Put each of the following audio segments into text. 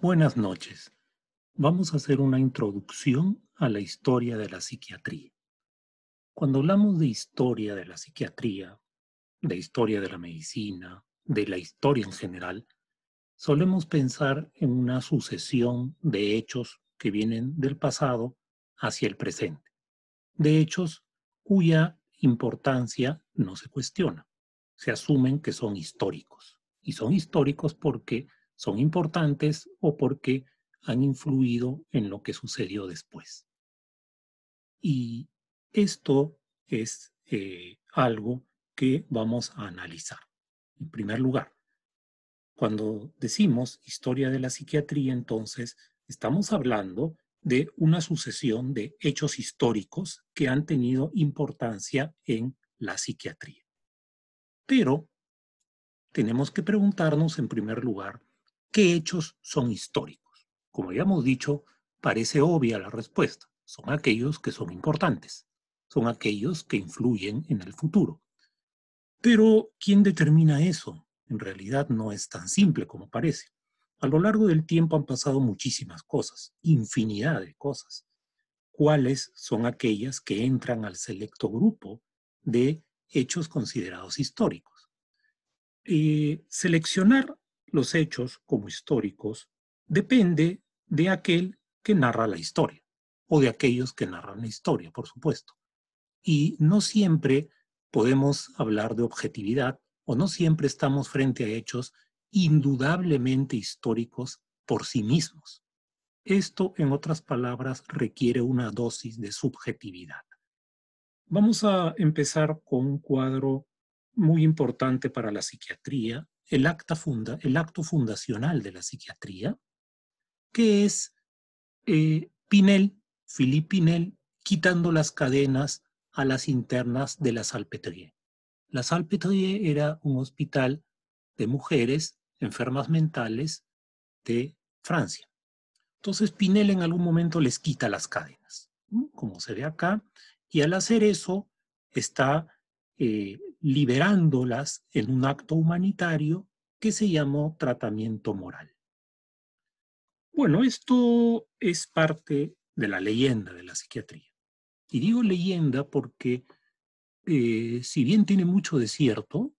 Buenas noches. Vamos a hacer una introducción a la historia de la psiquiatría. Cuando hablamos de historia de la psiquiatría, de historia de la medicina, de la historia en general, solemos pensar en una sucesión de hechos que vienen del pasado hacia el presente, de hechos cuya importancia no se cuestiona, se asumen que son históricos. Y son históricos porque son importantes o porque han influido en lo que sucedió después. Y esto es eh, algo que vamos a analizar. En primer lugar, cuando decimos historia de la psiquiatría, entonces estamos hablando de una sucesión de hechos históricos que han tenido importancia en la psiquiatría. Pero tenemos que preguntarnos en primer lugar ¿Qué hechos son históricos? Como ya hemos dicho, parece obvia la respuesta. Son aquellos que son importantes, son aquellos que influyen en el futuro. Pero, ¿quién determina eso? En realidad no es tan simple como parece. A lo largo del tiempo han pasado muchísimas cosas, infinidad de cosas. ¿Cuáles son aquellas que entran al selecto grupo de hechos considerados históricos? Eh, seleccionar los hechos como históricos depende de aquel que narra la historia o de aquellos que narran la historia, por supuesto. Y no siempre podemos hablar de objetividad o no siempre estamos frente a hechos indudablemente históricos por sí mismos. Esto, en otras palabras, requiere una dosis de subjetividad. Vamos a empezar con un cuadro muy importante para la psiquiatría, el, acta funda, el acto fundacional de la psiquiatría, que es eh, Pinel, Philippe Pinel, quitando las cadenas a las internas de la Salpêtrière. La Salpêtrière era un hospital de mujeres enfermas mentales de Francia. Entonces Pinel en algún momento les quita las cadenas, como se ve acá, y al hacer eso está eh, liberándolas en un acto humanitario que se llamó tratamiento moral. Bueno, esto es parte de la leyenda de la psiquiatría. Y digo leyenda porque eh, si bien tiene mucho de cierto,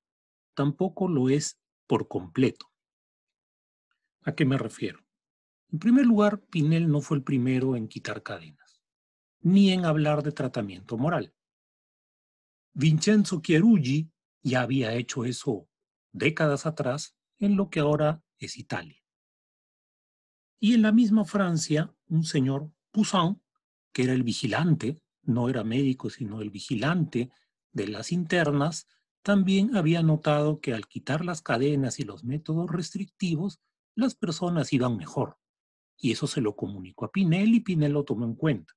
tampoco lo es por completo. ¿A qué me refiero? En primer lugar, Pinel no fue el primero en quitar cadenas, ni en hablar de tratamiento moral. Vincenzo Chiaruggi ya había hecho eso décadas atrás en lo que ahora es Italia. Y en la misma Francia, un señor Poussin, que era el vigilante, no era médico, sino el vigilante de las internas, también había notado que al quitar las cadenas y los métodos restrictivos, las personas iban mejor. Y eso se lo comunicó a Pinel y Pinel lo tomó en cuenta.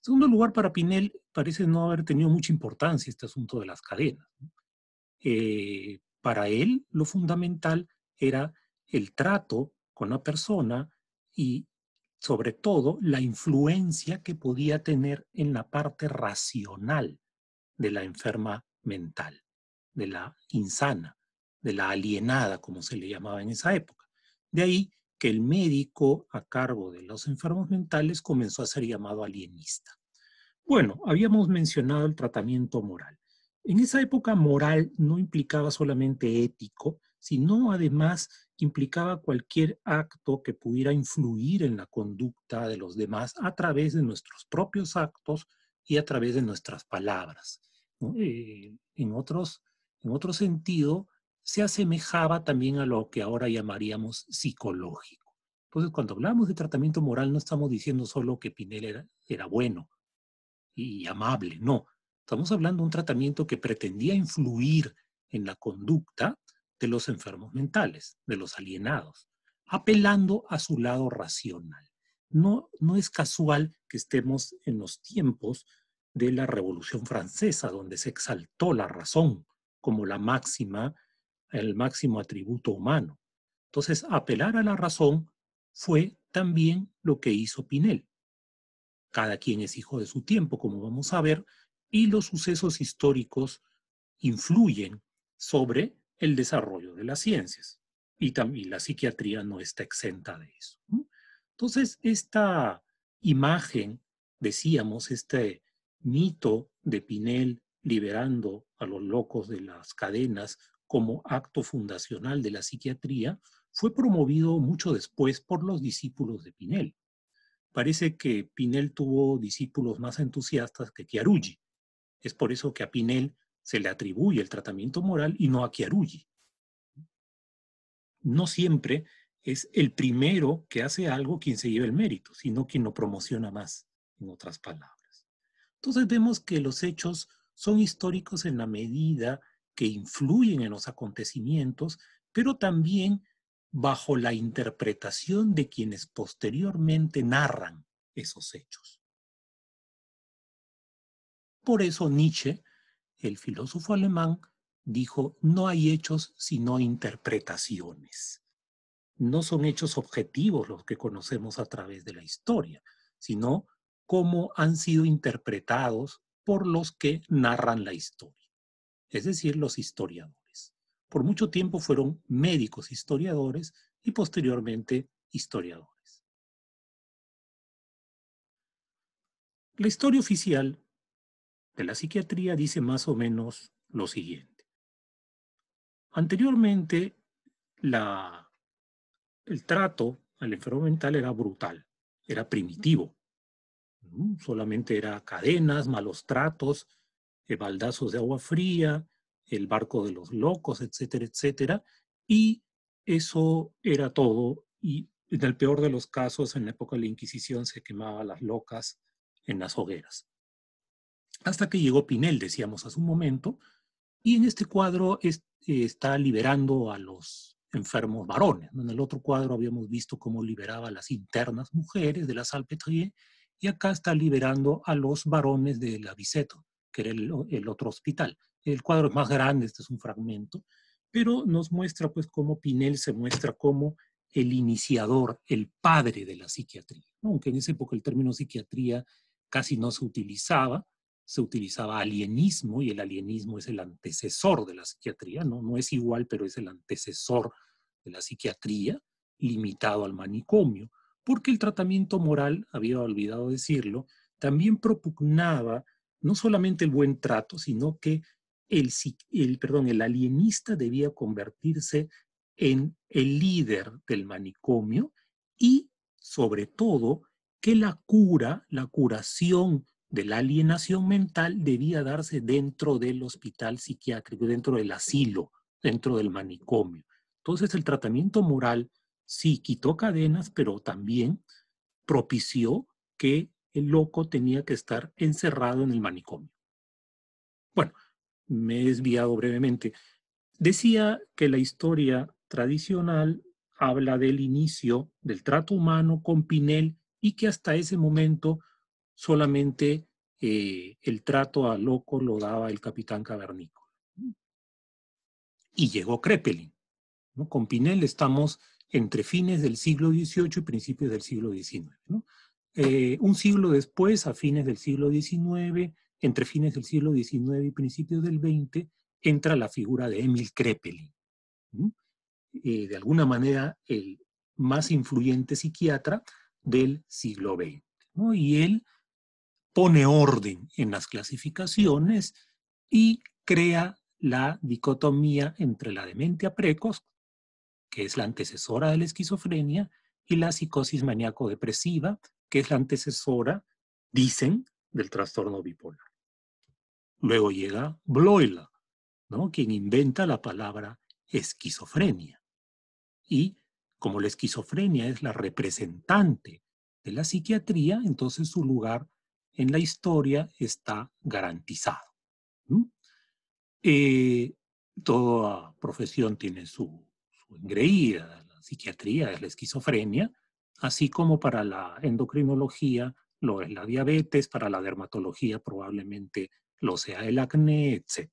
En segundo lugar, para Pinel parece no haber tenido mucha importancia este asunto de las cadenas. Eh, para él, lo fundamental era el trato con la persona y, sobre todo, la influencia que podía tener en la parte racional de la enferma mental, de la insana, de la alienada, como se le llamaba en esa época. De ahí que el médico a cargo de los enfermos mentales comenzó a ser llamado alienista. Bueno, habíamos mencionado el tratamiento moral. En esa época moral no implicaba solamente ético, sino además implicaba cualquier acto que pudiera influir en la conducta de los demás a través de nuestros propios actos y a través de nuestras palabras. Eh, en, otros, en otro sentido, se asemejaba también a lo que ahora llamaríamos psicológico. Entonces, cuando hablamos de tratamiento moral, no estamos diciendo solo que Pinel era, bueno y amable, no. Estamos hablando de un tratamiento que pretendía influir en la conducta de los enfermos mentales, de los alienados, apelando a su lado racional. No, no es casual que estemos en los tiempos de la Revolución Francesa, donde se exaltó la razón como la máxima el máximo atributo humano. Entonces, apelar a la razón fue también lo que hizo Pinel. Cada quien es hijo de su tiempo, como vamos a ver, y los sucesos históricos influyen sobre el desarrollo de las ciencias. Y también la psiquiatría no está exenta de eso. Entonces, esta imagen, decíamos, este mito de Pinel liberando a los locos de las cadenas como acto fundacional de la psiquiatría fue promovido mucho después por los discípulos de Pinel. Parece que Pinel tuvo discípulos más entusiastas que Chiarulli. Es por eso que a Pinel se le atribuye el tratamiento moral y no a Chiarulli. No siempre es el primero que hace algo quien se lleva el mérito, sino quien lo promociona más, en otras palabras. Entonces vemos que los hechos son históricos en la medida que influyen en los acontecimientos, pero también bajo la interpretación de quienes posteriormente narran esos hechos. Por eso Nietzsche, el filósofo alemán, dijo, no hay hechos sino interpretaciones. No son hechos objetivos los que conocemos a través de la historia, sino cómo han sido interpretados por los que narran la historia es decir, los historiadores. Por mucho tiempo fueron médicos historiadores y posteriormente historiadores. La historia oficial de la psiquiatría dice más o menos lo siguiente. Anteriormente, la, el trato al enfermo mental era brutal, era primitivo. Solamente era cadenas, malos tratos, eh, baldazos de agua fría, el barco de los locos, etcétera, etcétera. Y eso era todo. Y en el peor de los casos, en la época de la Inquisición se quemaba las locas en las hogueras. Hasta que llegó Pinel, decíamos hace un momento, y en este cuadro está liberando a los enfermos varones. En el otro cuadro habíamos visto cómo liberaba a las internas mujeres de la Salpêtrière, y acá está liberando a los varones de la que era el, otro hospital. El cuadro es más grande, este es un fragmento, pero nos muestra pues cómo Pinel se muestra como el iniciador, el padre de la psiquiatría. Aunque en esa época el término psiquiatría casi no se utilizaba, se utilizaba alienismo y el alienismo es el antecesor de la psiquiatría, no, no es igual, pero es el antecesor de la psiquiatría limitado al manicomio, porque el tratamiento moral, había olvidado decirlo, también propugnaba no solamente el buen trato, sino que el, el, perdón, el alienista debía convertirse en el líder del manicomio y, sobre todo, que la cura, la curación de la alienación mental debía darse dentro del hospital psiquiátrico, dentro del asilo, dentro del manicomio. Entonces el tratamiento moral sí quitó cadenas, pero también propició que el loco tenía que estar encerrado en el manicomio. Bueno, me he desviado brevemente. Decía que la historia tradicional habla del inicio del trato humano con Pinel y que hasta ese momento solamente eh, el trato a loco lo daba el capitán cavernícola. Y llegó Crepelin. ¿no? Con Pinel estamos entre fines del siglo XVIII y principios del siglo XIX. ¿no? Eh, un siglo después, a fines del siglo XIX, entre fines del siglo XIX y principios del XX, entra la figura de Emil Krepelin. Eh, de alguna manera, el más influyente psiquiatra del siglo XX. Y él pone orden en las clasificaciones y crea la dicotomía entre la demencia precoz, que es la antecesora de la esquizofrenia, y la psicosis maníaco-depresiva, que es la antecesora, dicen, del trastorno bipolar. Luego llega Bloila, ¿no? quien inventa la palabra esquizofrenia. Y como la esquizofrenia es la representante de la psiquiatría, entonces su lugar en la historia está garantizado. Eh, toda profesión tiene su, su engreída, la psiquiatría es la esquizofrenia, así como para la endocrinología lo es la diabetes, para la dermatología probablemente lo sea el acné, etc.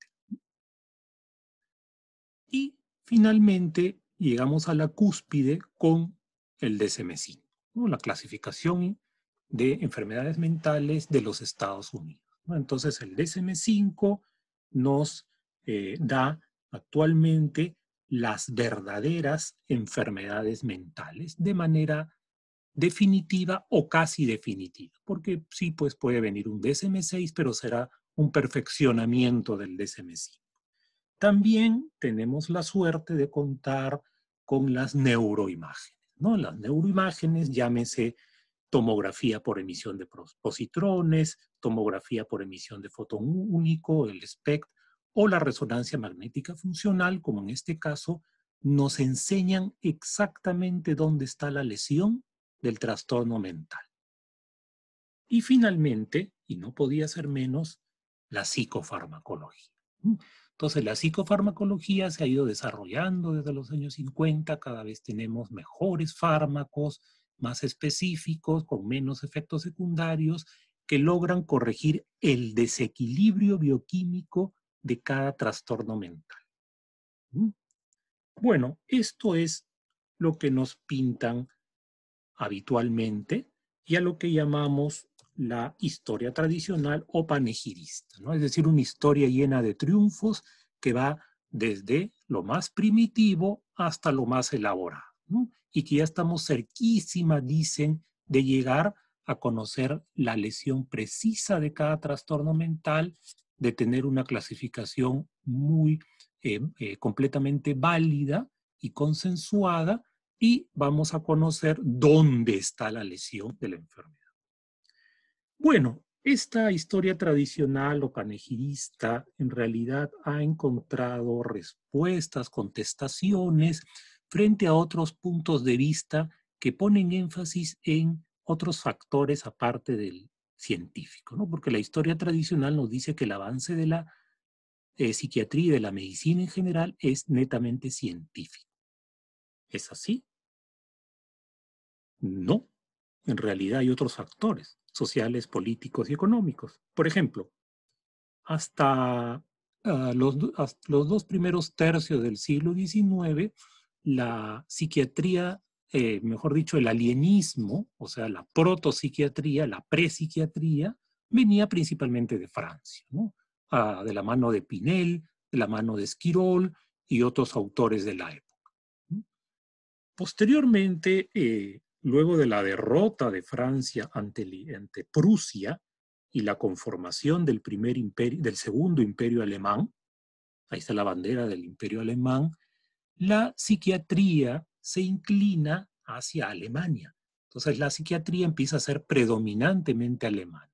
Y finalmente llegamos a la cúspide con el DSM-5, la clasificación de enfermedades mentales de los Estados Unidos. Entonces el DSM-5 nos eh, da actualmente las verdaderas enfermedades mentales de manera definitiva o casi definitiva, porque sí, pues puede venir un DSM6, pero será un perfeccionamiento del DSM5. También tenemos la suerte de contar con las neuroimágenes, ¿no? Las neuroimágenes, llámese tomografía por emisión de positrones, tomografía por emisión de fotón único, el SPECT, o la resonancia magnética funcional, como en este caso, nos enseñan exactamente dónde está la lesión del trastorno mental. Y finalmente, y no podía ser menos, la psicofarmacología. Entonces, la psicofarmacología se ha ido desarrollando desde los años 50, cada vez tenemos mejores fármacos, más específicos, con menos efectos secundarios, que logran corregir el desequilibrio bioquímico de cada trastorno mental. Bueno, esto es lo que nos pintan habitualmente y a lo que llamamos la historia tradicional o panegirista, ¿no? es decir, una historia llena de triunfos que va desde lo más primitivo hasta lo más elaborado, y que ya estamos cerquísima, dicen, de llegar a conocer la lesión precisa de cada trastorno mental, de tener una clasificación muy eh, eh, completamente válida y consensuada y vamos a conocer dónde está la lesión de la enfermedad. Bueno, esta historia tradicional o canejirista en realidad ha encontrado respuestas, contestaciones frente a otros puntos de vista que ponen énfasis en otros factores aparte del científico, ¿no? Porque la historia tradicional nos dice que el avance de la eh, psiquiatría y de la medicina en general es netamente científico. ¿Es así? No, en realidad hay otros factores sociales, políticos y económicos. Por ejemplo, hasta, ah, los, dos primeros tercios del siglo XIX, la psiquiatría eh, mejor dicho, el alienismo, o sea, la protopsiquiatría, la prepsiquiatría, venía principalmente de Francia, ah, de la mano de Pinel, de la mano de Esquirol y otros autores de la época. Posteriormente, eh, luego de la derrota de Francia ante, Prusia y la conformación del, primer imperio, del segundo imperio alemán, ahí está la bandera del imperio alemán, la psiquiatría se inclina hacia Alemania. Entonces la psiquiatría empieza a ser predominantemente alemana.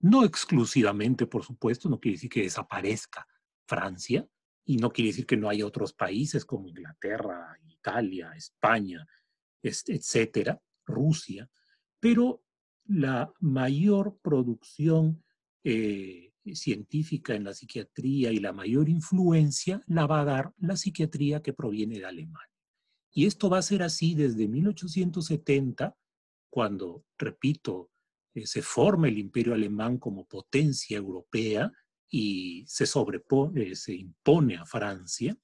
No exclusivamente, por supuesto, no quiere decir que desaparezca Francia y no quiere decir que no haya otros países como Inglaterra, Italia, España, etcétera, Rusia, pero la mayor producción eh, científica en la psiquiatría y la mayor influencia la va a dar la psiquiatría que proviene de Alemania. Y esto va a ser así desde 1870, cuando, repito, eh, se forma el imperio alemán como potencia europea y se, sobrepone, eh, se impone a Francia,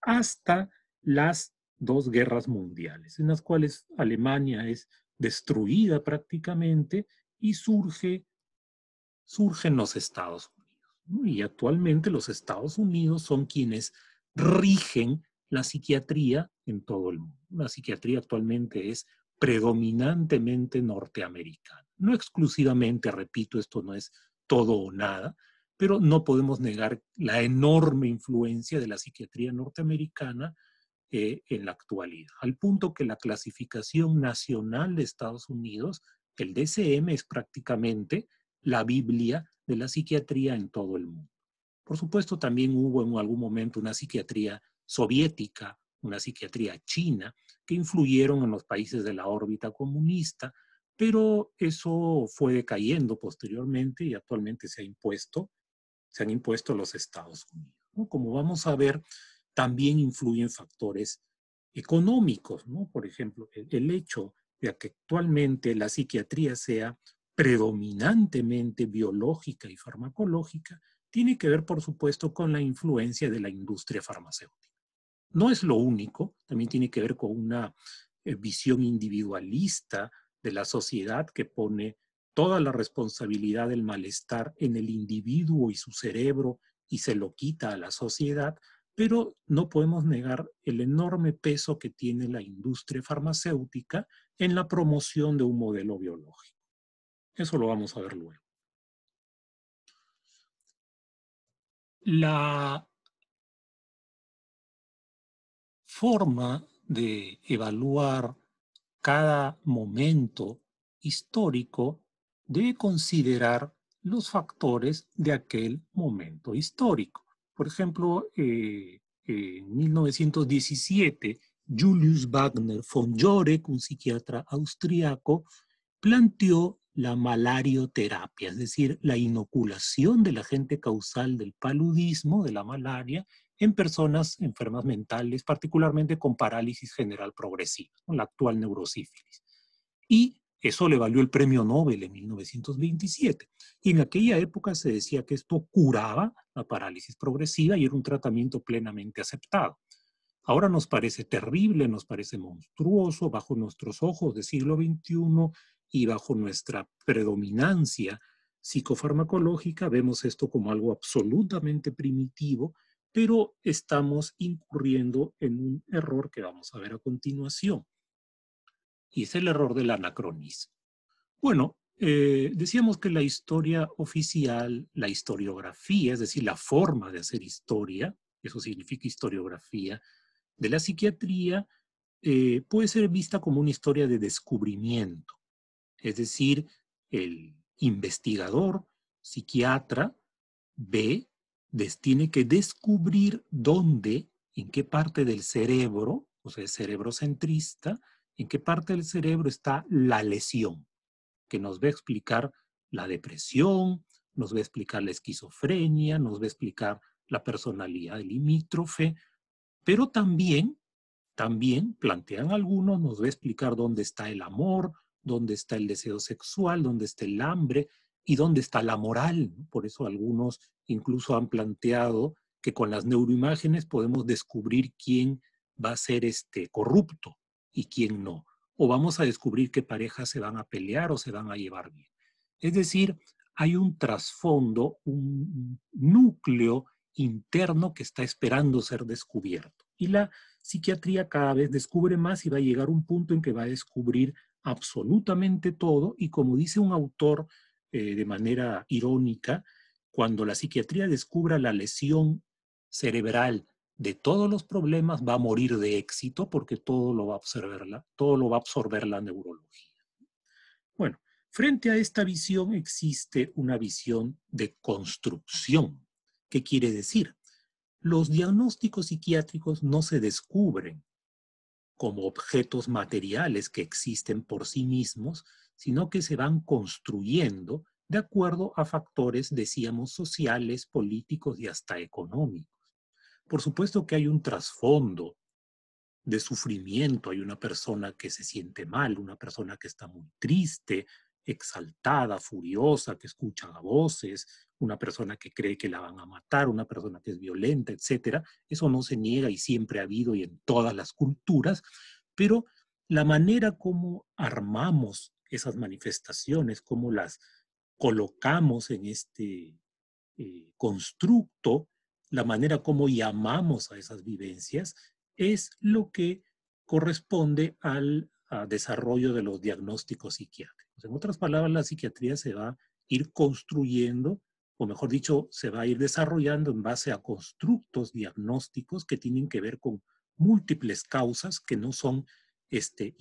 hasta las dos guerras mundiales, en las cuales Alemania es destruida prácticamente y surge, surgen los Estados Unidos. Y actualmente los Estados Unidos son quienes rigen la psiquiatría en todo el mundo. La psiquiatría actualmente es predominantemente norteamericana. No exclusivamente, repito, esto no es todo o nada, pero no podemos negar la enorme influencia de la psiquiatría norteamericana eh, en la actualidad, al punto que la clasificación nacional de Estados Unidos, el DCM, es prácticamente la Biblia de la psiquiatría en todo el mundo. Por supuesto, también hubo en algún momento una psiquiatría soviética, una psiquiatría china, que influyeron en los países de la órbita comunista, pero eso fue decayendo posteriormente y actualmente se ha impuesto, se han impuesto los Estados Unidos. Como vamos a ver, también influyen factores económicos, ¿no? Por ejemplo, el, hecho de que actualmente la psiquiatría sea predominantemente biológica y farmacológica, tiene que ver, por supuesto, con la influencia de la industria farmacéutica. No es lo único, también tiene que ver con una eh, visión individualista de la sociedad que pone toda la responsabilidad del malestar en el individuo y su cerebro y se lo quita a la sociedad, pero no podemos negar el enorme peso que tiene la industria farmacéutica en la promoción de un modelo biológico. Eso lo vamos a ver luego. La forma de evaluar cada momento histórico debe considerar los factores de aquel momento histórico. Por ejemplo, eh, eh, en 1917, Julius Wagner von Jorek, un psiquiatra austriaco, planteó la malarioterapia, es decir, la inoculación del agente causal del paludismo, de la malaria, en personas enfermas mentales, particularmente con parálisis general progresiva, la actual neurosífilis. Y eso le valió el premio Nobel en 1927. Y en aquella época se decía que esto curaba la parálisis progresiva y era un tratamiento plenamente aceptado. Ahora nos parece terrible, nos parece monstruoso bajo nuestros ojos del siglo XXI y bajo nuestra predominancia psicofarmacológica vemos esto como algo absolutamente primitivo, pero estamos incurriendo en un error que vamos a ver a continuación y es el error del anacronismo. Bueno, eh, decíamos que la historia oficial, la historiografía, es decir, la forma de hacer historia, eso significa historiografía, de la psiquiatría, eh, puede ser vista como una historia de descubrimiento. Es decir, el investigador, psiquiatra, ve, tiene que descubrir dónde, en qué parte del cerebro, o sea, cerebrocentrista, en qué parte del cerebro está la lesión, que nos va a explicar la depresión, nos va a explicar la esquizofrenia, nos va a explicar la personalidad limítrofe, pero también, también plantean algunos, nos va a explicar dónde está el amor, dónde está el deseo sexual, dónde está el hambre y dónde está la moral. Por eso algunos incluso han planteado que con las neuroimágenes podemos descubrir quién va a ser este corrupto, y quién no. O vamos a descubrir qué parejas se van a pelear o se van a llevar bien. Es decir, hay un trasfondo, un núcleo interno que está esperando ser descubierto. Y la psiquiatría cada vez descubre más y va a llegar un punto en que va a descubrir absolutamente todo y como dice un autor eh, de manera irónica, cuando la psiquiatría descubra la lesión cerebral de todos los problemas va a morir de éxito porque todo lo va a absorber la, neurología. Bueno, frente a esta visión existe una visión de construcción. ¿Qué quiere decir? Los diagnósticos psiquiátricos no se descubren como objetos materiales que existen por sí mismos, sino que se van construyendo de acuerdo a factores, decíamos, sociales, políticos y hasta económicos. Por supuesto que hay un trasfondo de sufrimiento, hay una persona que se siente mal, una persona que está muy triste, exaltada, furiosa, que escucha a voces, una persona que cree que la van a matar, una persona que es violenta, etcétera. Eso no se niega y siempre ha habido y en todas las culturas, pero la manera como armamos esas manifestaciones, cómo las colocamos en este eh, constructo, la manera como llamamos a esas vivencias, es lo que corresponde al desarrollo de los diagnósticos psiquiátricos. En otras palabras, la psiquiatría se va a ir construyendo, o mejor dicho, se va a ir desarrollando en base a constructos diagnósticos que tienen que ver con múltiples causas que no son, este,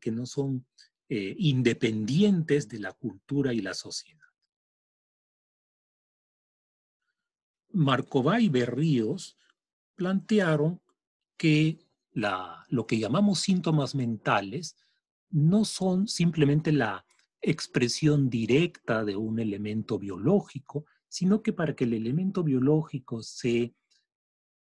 que no son eh, independientes de la cultura y la sociedad. Marcová y Berríos plantearon que lo que llamamos síntomas mentales no son simplemente la expresión directa de un elemento biológico, sino que para que el elemento biológico se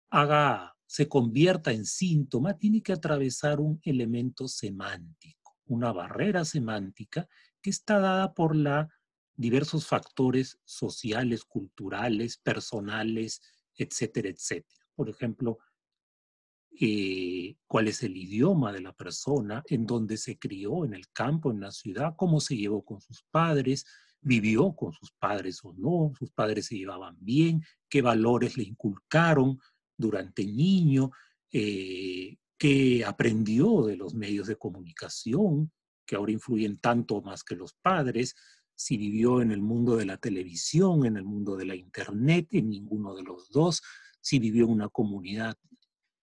haga, se convierta en síntoma, tiene que atravesar un elemento semántico, una barrera semántica que está dada por la diversos factores sociales, culturales, personales, etcétera, etcétera. Por ejemplo, eh, cuál es el idioma de la persona, en dónde se crió, en el campo, en la ciudad, cómo se llevó con sus padres, vivió con sus padres o no, sus padres se llevaban bien, qué valores le inculcaron durante niño, eh, qué aprendió de los medios de comunicación, que ahora influyen tanto más que los padres, si vivió en el mundo de la televisión, en el mundo de la internet, en ninguno de los dos, si vivió en una comunidad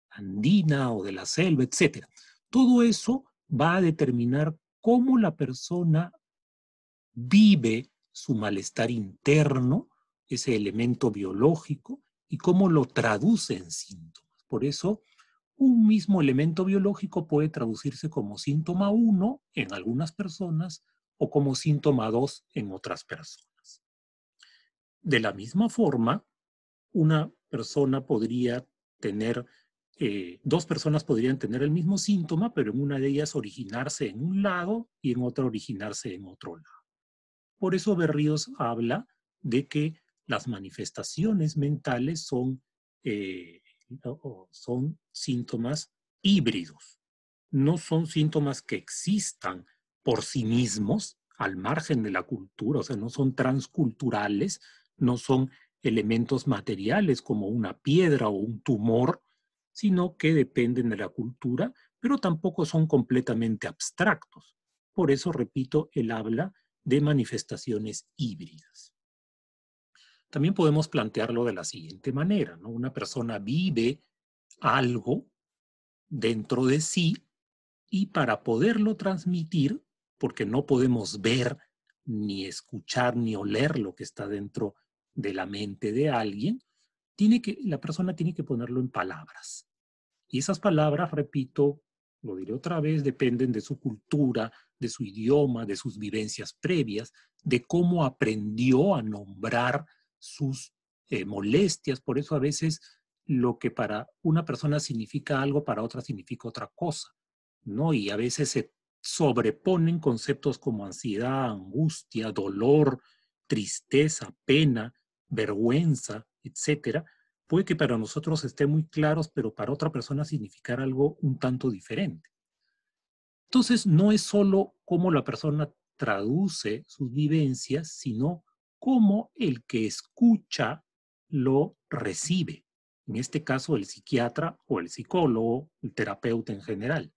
andina o de la selva, etc. Todo eso va a determinar cómo la persona vive su malestar interno, ese elemento biológico, y cómo lo traduce en síntomas. Por eso, un mismo elemento biológico puede traducirse como síntoma 1 en algunas personas o como síntoma 2 en otras personas. De la misma forma, una persona podría tener, eh, dos personas podrían tener el mismo síntoma, pero en una de ellas originarse en un lado y en otra originarse en otro lado. Por eso Berríos habla de que las manifestaciones mentales son, eh, son síntomas híbridos, no son síntomas que existan por sí mismos, al margen de la cultura, o sea, no son transculturales, no son elementos materiales como una piedra o un tumor, sino que dependen de la cultura, pero tampoco son completamente abstractos. Por eso, repito, él habla de manifestaciones híbridas. También podemos plantearlo de la siguiente manera, ¿no? Una persona vive algo dentro de sí y para poderlo transmitir porque no podemos ver, ni escuchar, ni oler lo que está dentro de la mente de alguien, tiene que, la persona tiene que ponerlo en palabras. Y esas palabras, repito, lo diré otra vez, dependen de su cultura, de su idioma, de sus vivencias previas, de cómo aprendió a nombrar sus eh, molestias. Por eso a veces lo que para una persona significa algo, para otra significa otra cosa, ¿no? Y a veces se sobreponen conceptos como ansiedad, angustia, dolor, tristeza, pena, vergüenza, etcétera, puede que para nosotros estén muy claros, pero para otra persona significar algo un tanto diferente. Entonces, no es solo cómo la persona traduce sus vivencias, sino cómo el que escucha lo recibe. En este caso, el psiquiatra o el psicólogo, el terapeuta en general.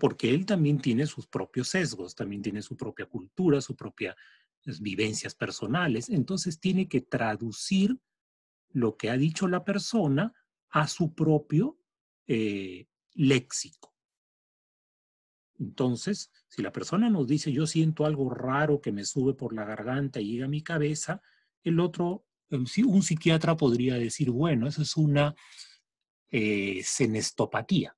Porque él también tiene sus propios sesgos, también tiene su propia cultura, sus propias pues, vivencias personales. Entonces tiene que traducir lo que ha dicho la persona a su propio eh, léxico. Entonces, si la persona nos dice, yo siento algo raro que me sube por la garganta y llega a mi cabeza, el otro, un psiquiatra podría decir, bueno, eso es una eh, senestopatía.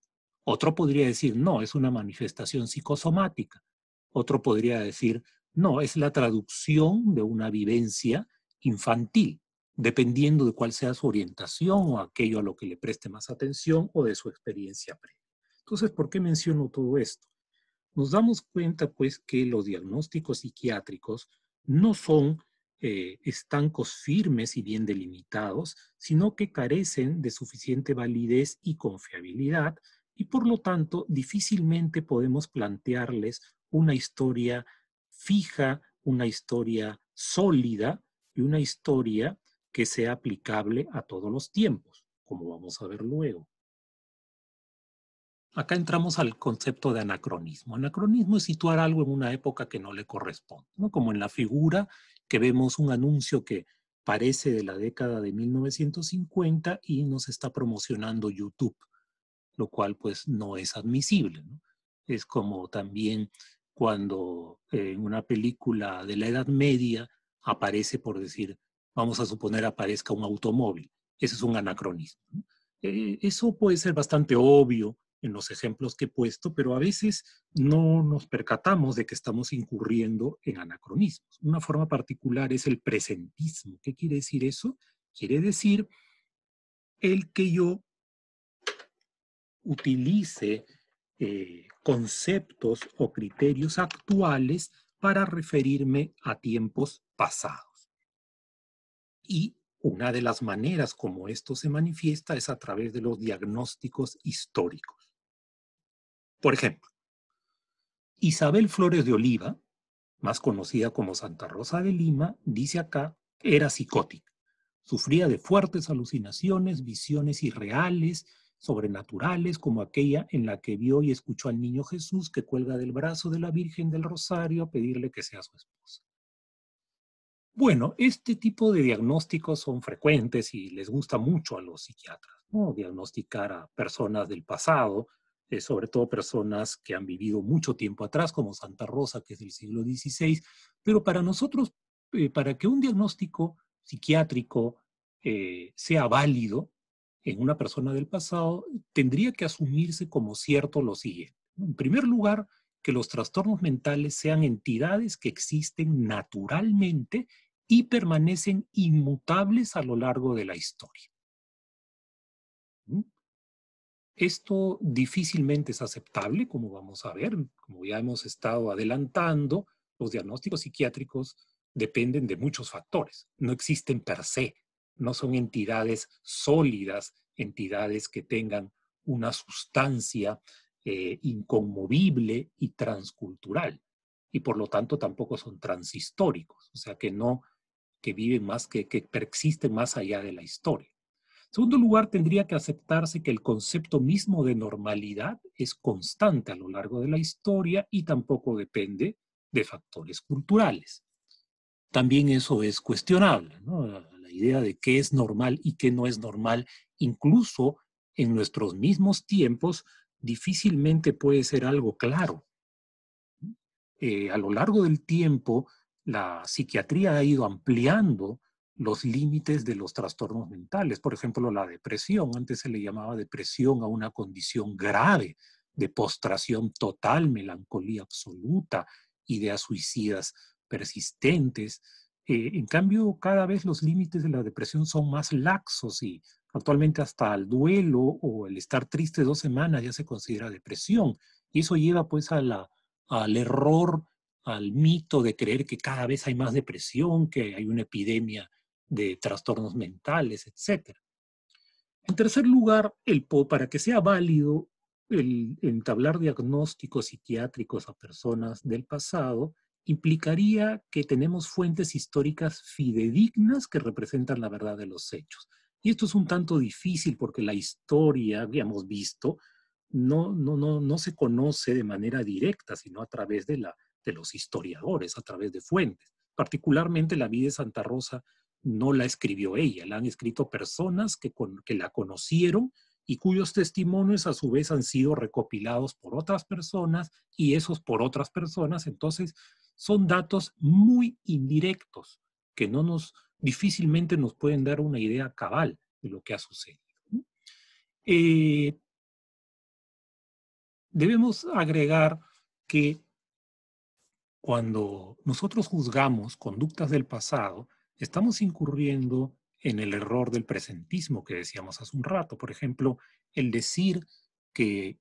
Otro podría decir, no, es una manifestación psicosomática. Otro podría decir, no, es la traducción de una vivencia infantil, dependiendo de cuál sea su orientación o aquello a lo que le preste más atención o de su experiencia previa. Entonces, ¿por qué menciono todo esto? Nos damos cuenta, pues, que los diagnósticos psiquiátricos no son eh, estancos firmes y bien delimitados, sino que carecen de suficiente validez y confiabilidad y por lo tanto difícilmente podemos plantearles una historia fija, una historia sólida y una historia que sea aplicable a todos los tiempos, como vamos a ver luego. Acá entramos al concepto de anacronismo. Anacronismo es situar algo en una época que no le corresponde, como en la figura que vemos un anuncio que parece de la década de 1950 y nos está promocionando YouTube lo cual pues no es admisible. Es como también cuando en una película de la Edad Media aparece, por decir, vamos a suponer aparezca un automóvil. Ese es un anacronismo. Eh, eso puede ser bastante obvio en los ejemplos que he puesto, pero a veces no nos percatamos de que estamos incurriendo en anacronismos. Una forma particular es el presentismo. ¿Qué quiere decir eso? Quiere decir el que yo utilice eh, conceptos o criterios actuales para referirme a tiempos pasados. Y una de las maneras como esto se manifiesta es a través de los diagnósticos históricos. Por ejemplo, Isabel Flores de Oliva, más conocida como Santa Rosa de Lima, dice acá, era psicótica. Sufría de fuertes alucinaciones, visiones irreales, sobrenaturales, como aquella en la que vio y escuchó al niño Jesús que cuelga del brazo de la Virgen del Rosario a pedirle que sea su esposa. Bueno, este tipo de diagnósticos son frecuentes y les gusta mucho a los psiquiatras, ¿no? Diagnosticar a personas del pasado, eh, sobre todo personas que han vivido mucho tiempo atrás, como Santa Rosa, que es del siglo XVI, pero para nosotros, eh, para que un diagnóstico psiquiátrico eh, sea válido, en una persona del pasado, tendría que asumirse como cierto lo siguiente. En primer lugar, que los trastornos mentales sean entidades que existen naturalmente y permanecen inmutables a lo largo de la historia. ¿Mm? Esto difícilmente es aceptable, como vamos a ver, como ya hemos estado adelantando, los diagnósticos psiquiátricos dependen de muchos factores, no existen per se no son entidades sólidas, entidades que tengan una sustancia eh, inconmovible y transcultural. Y por lo tanto tampoco son transhistóricos, o sea que no, que viven más, que, que persisten más allá de la historia. En segundo lugar, tendría que aceptarse que el concepto mismo de normalidad es constante a lo largo de la historia y tampoco depende de factores culturales. También eso es cuestionable. ¿no? la idea de qué es normal y qué no es normal, incluso en nuestros mismos tiempos, difícilmente puede ser algo claro. Eh, a lo largo del tiempo, la psiquiatría ha ido ampliando los límites de los trastornos mentales. Por ejemplo, la depresión. Antes se le llamaba depresión a una condición grave de postración total, melancolía absoluta, ideas suicidas persistentes. Eh, en cambio, cada vez los límites de la depresión son más laxos y actualmente hasta el duelo o el estar triste dos semanas ya se considera depresión. Y eso lleva pues al error, al mito de creer que cada vez hay más depresión, que hay una epidemia de trastornos mentales, etc. En tercer lugar, el, para que sea válido el entablar diagnósticos psiquiátricos a personas del pasado, implicaría que tenemos fuentes históricas fidedignas que representan la verdad de los hechos. Y esto es un tanto difícil porque la historia, habíamos visto, no, no, no, no se conoce de manera directa, sino a través de, la, de los historiadores, a través de fuentes. Particularmente la vida de Santa Rosa no la escribió ella, la han escrito personas que, que la conocieron y cuyos testimonios a su vez han sido recopilados por otras personas y esos por otras personas, entonces son datos muy indirectos que no nos difícilmente nos pueden dar una idea cabal de lo que ha sucedido. Eh, debemos agregar que cuando nosotros juzgamos conductas del pasado, estamos incurriendo en el error del presentismo que decíamos hace un rato. Por ejemplo, el decir que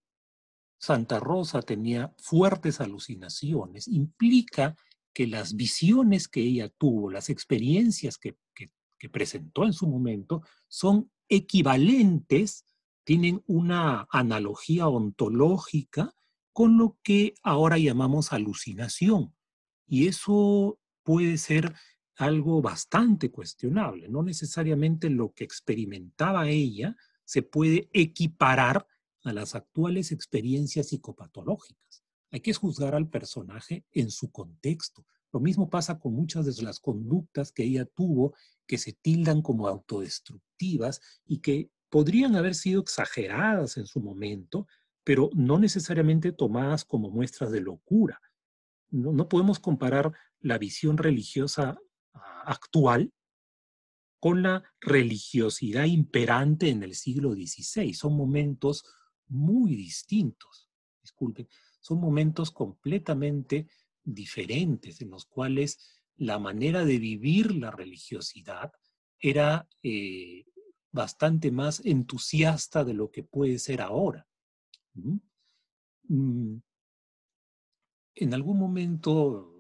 Santa Rosa tenía fuertes alucinaciones implica que las visiones que ella tuvo, las experiencias que, que, presentó en su momento, son equivalentes, tienen una analogía ontológica con lo que ahora llamamos alucinación. Y eso puede ser algo bastante cuestionable. No necesariamente lo que experimentaba ella se puede equiparar a las actuales experiencias psicopatológicas. Hay que juzgar al personaje en su contexto. Lo mismo pasa con muchas de las conductas que ella tuvo que se tildan como autodestructivas y que podrían haber sido exageradas en su momento, pero no necesariamente tomadas como muestras de locura. No, podemos comparar la visión religiosa actual con la religiosidad imperante en el siglo XVI. Son momentos muy distintos, disculpen, son momentos completamente diferentes en los cuales la manera de vivir la religiosidad era eh, bastante más entusiasta de lo que puede ser ahora. Mm. En algún momento,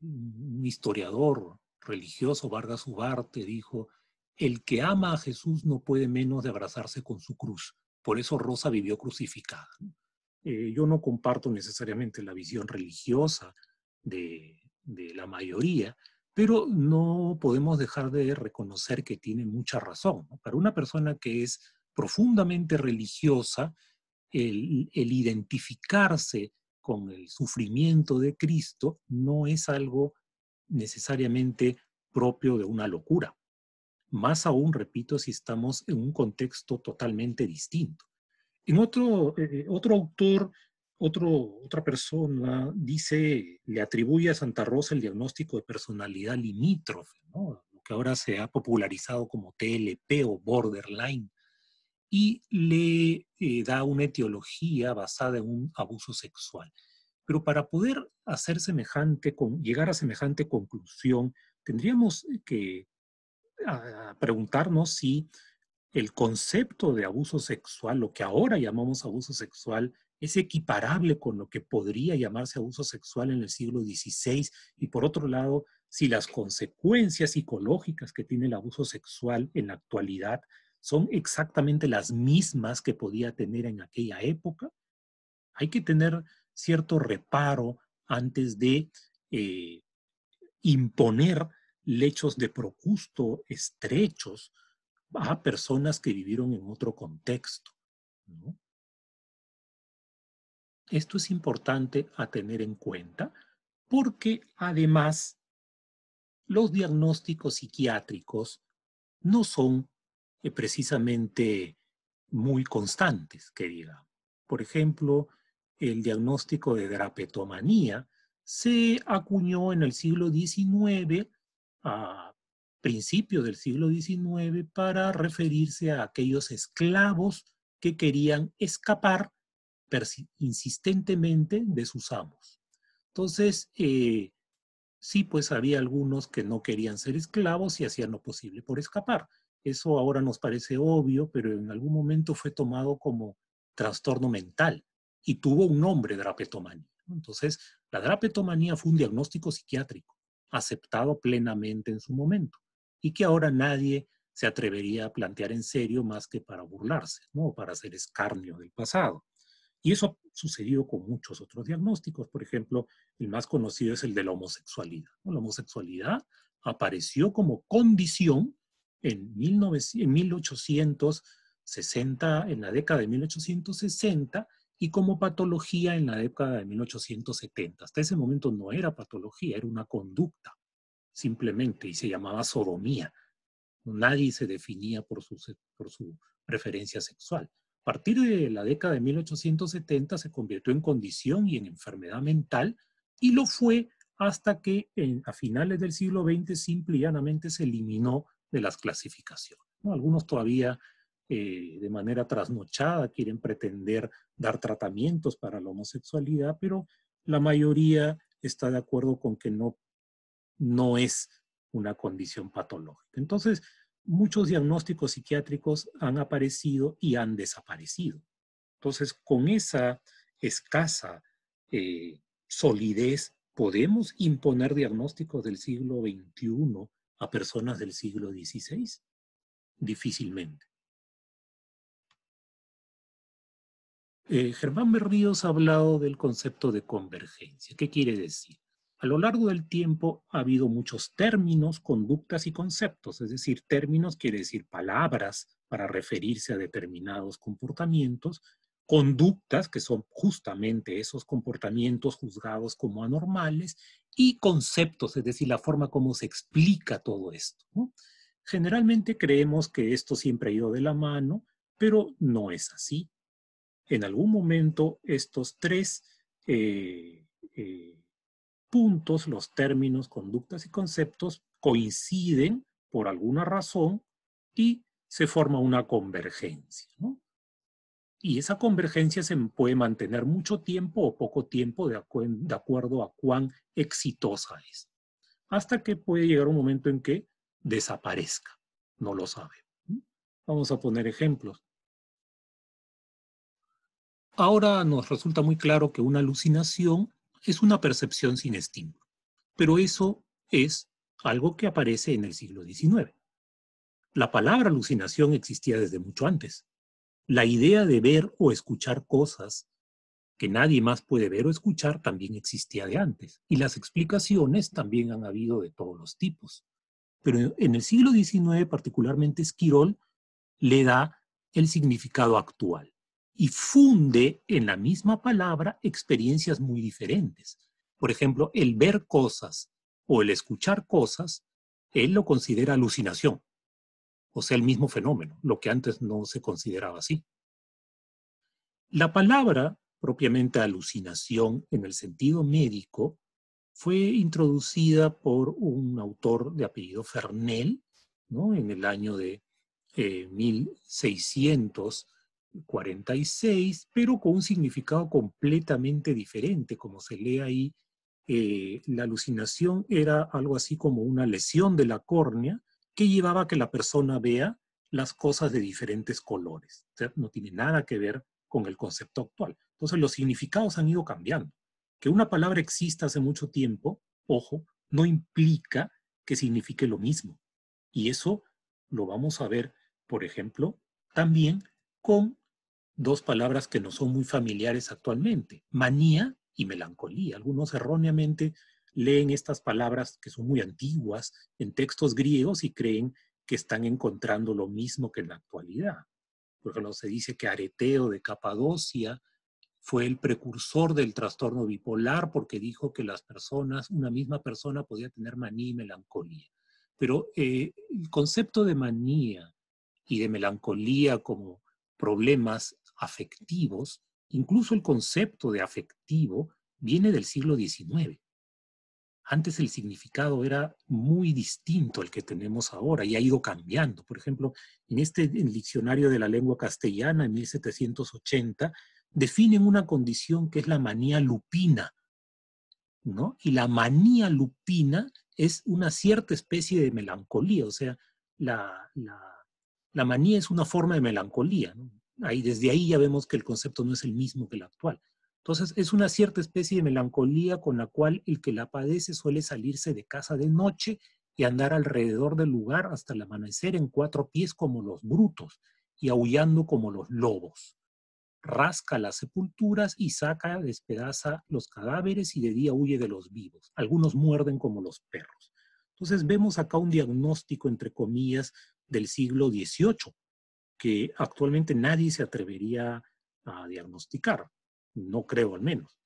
un historiador religioso Vargas Ugarte dijo, el que ama a Jesús no puede menos de abrazarse con su cruz. Por eso Rosa vivió crucificada. Eh, yo no comparto necesariamente la visión religiosa de, la mayoría, pero no podemos dejar de reconocer que tiene mucha razón. Para una persona que es profundamente religiosa, el identificarse con el sufrimiento de Cristo no es algo necesariamente propio de una locura. Más aún, repito, si estamos en un contexto totalmente distinto. En otro, eh, otro autor, otro, otra persona dice, le atribuye a Santa Rosa el diagnóstico de personalidad limítrofe, lo que ahora se ha popularizado como TLP o borderline, y le eh, da una etiología basada en un abuso sexual. Pero para poder hacer semejante, con, llegar a semejante conclusión, tendríamos que ah, preguntarnos si el concepto de abuso sexual, lo que ahora llamamos abuso sexual, es equiparable con lo que podría llamarse abuso sexual en el siglo XVI y por otro lado, si las consecuencias psicológicas que tiene el abuso sexual en la actualidad son exactamente las mismas que podía tener en aquella época. Hay que tener cierto reparo antes de eh, imponer lechos de procusto estrechos a personas que vivieron en otro contexto. Esto es importante a tener en cuenta porque además los diagnósticos psiquiátricos no son eh, precisamente muy constantes, que diga. Por ejemplo, el diagnóstico de drapetomanía se acuñó en el siglo XIX, a principios del siglo XIX, para referirse a aquellos esclavos que querían escapar insistentemente de sus amos. Entonces, eh, sí, pues había algunos que no querían ser esclavos y hacían lo posible por escapar. Eso ahora nos parece obvio, pero en algún momento fue tomado como trastorno mental y tuvo un nombre, drapetomanía. Entonces, la drapetomanía fue un diagnóstico psiquiátrico, aceptado plenamente en su momento, y que ahora nadie se atrevería a plantear en serio más que para burlarse, ¿no? para hacer escarnio del pasado. Y eso ha sucedido con muchos otros diagnósticos. Por ejemplo, el más conocido es el de la homosexualidad. La homosexualidad apareció como condición en, en 1860, en la década de 1860, y como patología en la década de 1870. Hasta ese momento no era patología, era una conducta, simplemente, y se llamaba sodomía. Nadie se definía por su, por su preferencia sexual. A partir de la década de 1870 se convirtió en condición y en enfermedad mental y lo fue hasta que a finales del siglo XX simple y llanamente se eliminó de las clasificaciones. Algunos todavía eh, de manera trasnochada, quieren pretender dar tratamientos para la homosexualidad, pero la mayoría está de acuerdo con que no, no es una condición patológica. Entonces, muchos diagnósticos psiquiátricos han aparecido y han desaparecido. Entonces, con esa escasa eh, solidez, podemos imponer diagnósticos del siglo XXI a personas del siglo XVI. Difícilmente. Eh, Germán Berríos ha hablado del concepto de convergencia. ¿Qué quiere decir? A lo largo del tiempo ha habido muchos términos, conductas y conceptos, es decir, términos quiere decir palabras para referirse a determinados comportamientos, conductas que son justamente esos comportamientos juzgados como anormales y conceptos, es decir, la forma como se explica todo esto. Generalmente creemos que esto siempre ha ido de la mano, pero no es así en algún momento estos tres eh, eh, puntos, los términos, conductas y conceptos coinciden por alguna razón y se forma una convergencia. Y esa convergencia se puede mantener mucho tiempo o poco tiempo de, de acuerdo a cuán exitosa es. Hasta que puede llegar un momento en que desaparezca. No lo sabe. Vamos a poner ejemplos. Ahora nos resulta muy claro que una alucinación es una percepción sin estímulo, pero eso es algo que aparece en el siglo XIX. La palabra alucinación existía desde mucho antes. La idea de ver o escuchar cosas que nadie más puede ver o escuchar también existía de antes. Y las explicaciones también han habido de todos los tipos. Pero en el siglo XIX, particularmente Esquirol, le da el significado actual y funde en la misma palabra experiencias muy diferentes. Por ejemplo, el ver cosas o el escuchar cosas, él lo considera alucinación, o sea, el mismo fenómeno, lo que antes no se consideraba así. La palabra, propiamente alucinación en el sentido médico, fue introducida por un autor de apellido Fernel, ¿no? en el año de 1600, eh, 46, pero con un significado completamente diferente, como se lee ahí. Eh, la alucinación era algo así como una lesión de la córnea que llevaba a que la persona vea las cosas de diferentes colores. no tiene nada que ver con el concepto actual. Entonces los significados han ido cambiando. Que una palabra exista hace mucho tiempo, ojo, no implica que signifique lo mismo. Y eso lo vamos a ver, por ejemplo, también con dos palabras que no son muy familiares actualmente, manía y melancolía. Algunos erróneamente leen estas palabras que son muy antiguas en textos griegos y creen que están encontrando lo mismo que en la actualidad. Por ejemplo, se dice que Areteo de Capadocia fue el precursor del trastorno bipolar porque dijo que las personas, una misma persona podía tener manía y melancolía. Pero eh, el concepto de manía y de melancolía como problemas afectivos, incluso el concepto de afectivo viene del siglo XIX. Antes el significado era muy distinto al que tenemos ahora y ha ido cambiando. Por ejemplo, en este diccionario de la lengua castellana en 1780 definen una condición que es la manía lupina, ¿no? Y la manía lupina es una cierta especie de melancolía, o sea, la, la, manía es una forma de melancolía, ahí, desde ahí ya vemos que el concepto no es el mismo que el actual. Entonces, es una cierta especie de melancolía con la cual el que la padece suele salirse de casa de noche y andar alrededor del lugar hasta el amanecer en cuatro pies como los brutos y aullando como los lobos. Rasca las sepulturas y saca, despedaza los cadáveres y de día huye de los vivos. Algunos muerden como los perros. Entonces vemos acá un diagnóstico, entre comillas, del siglo XVIII, que actualmente nadie se atrevería a diagnosticar, no creo al menos.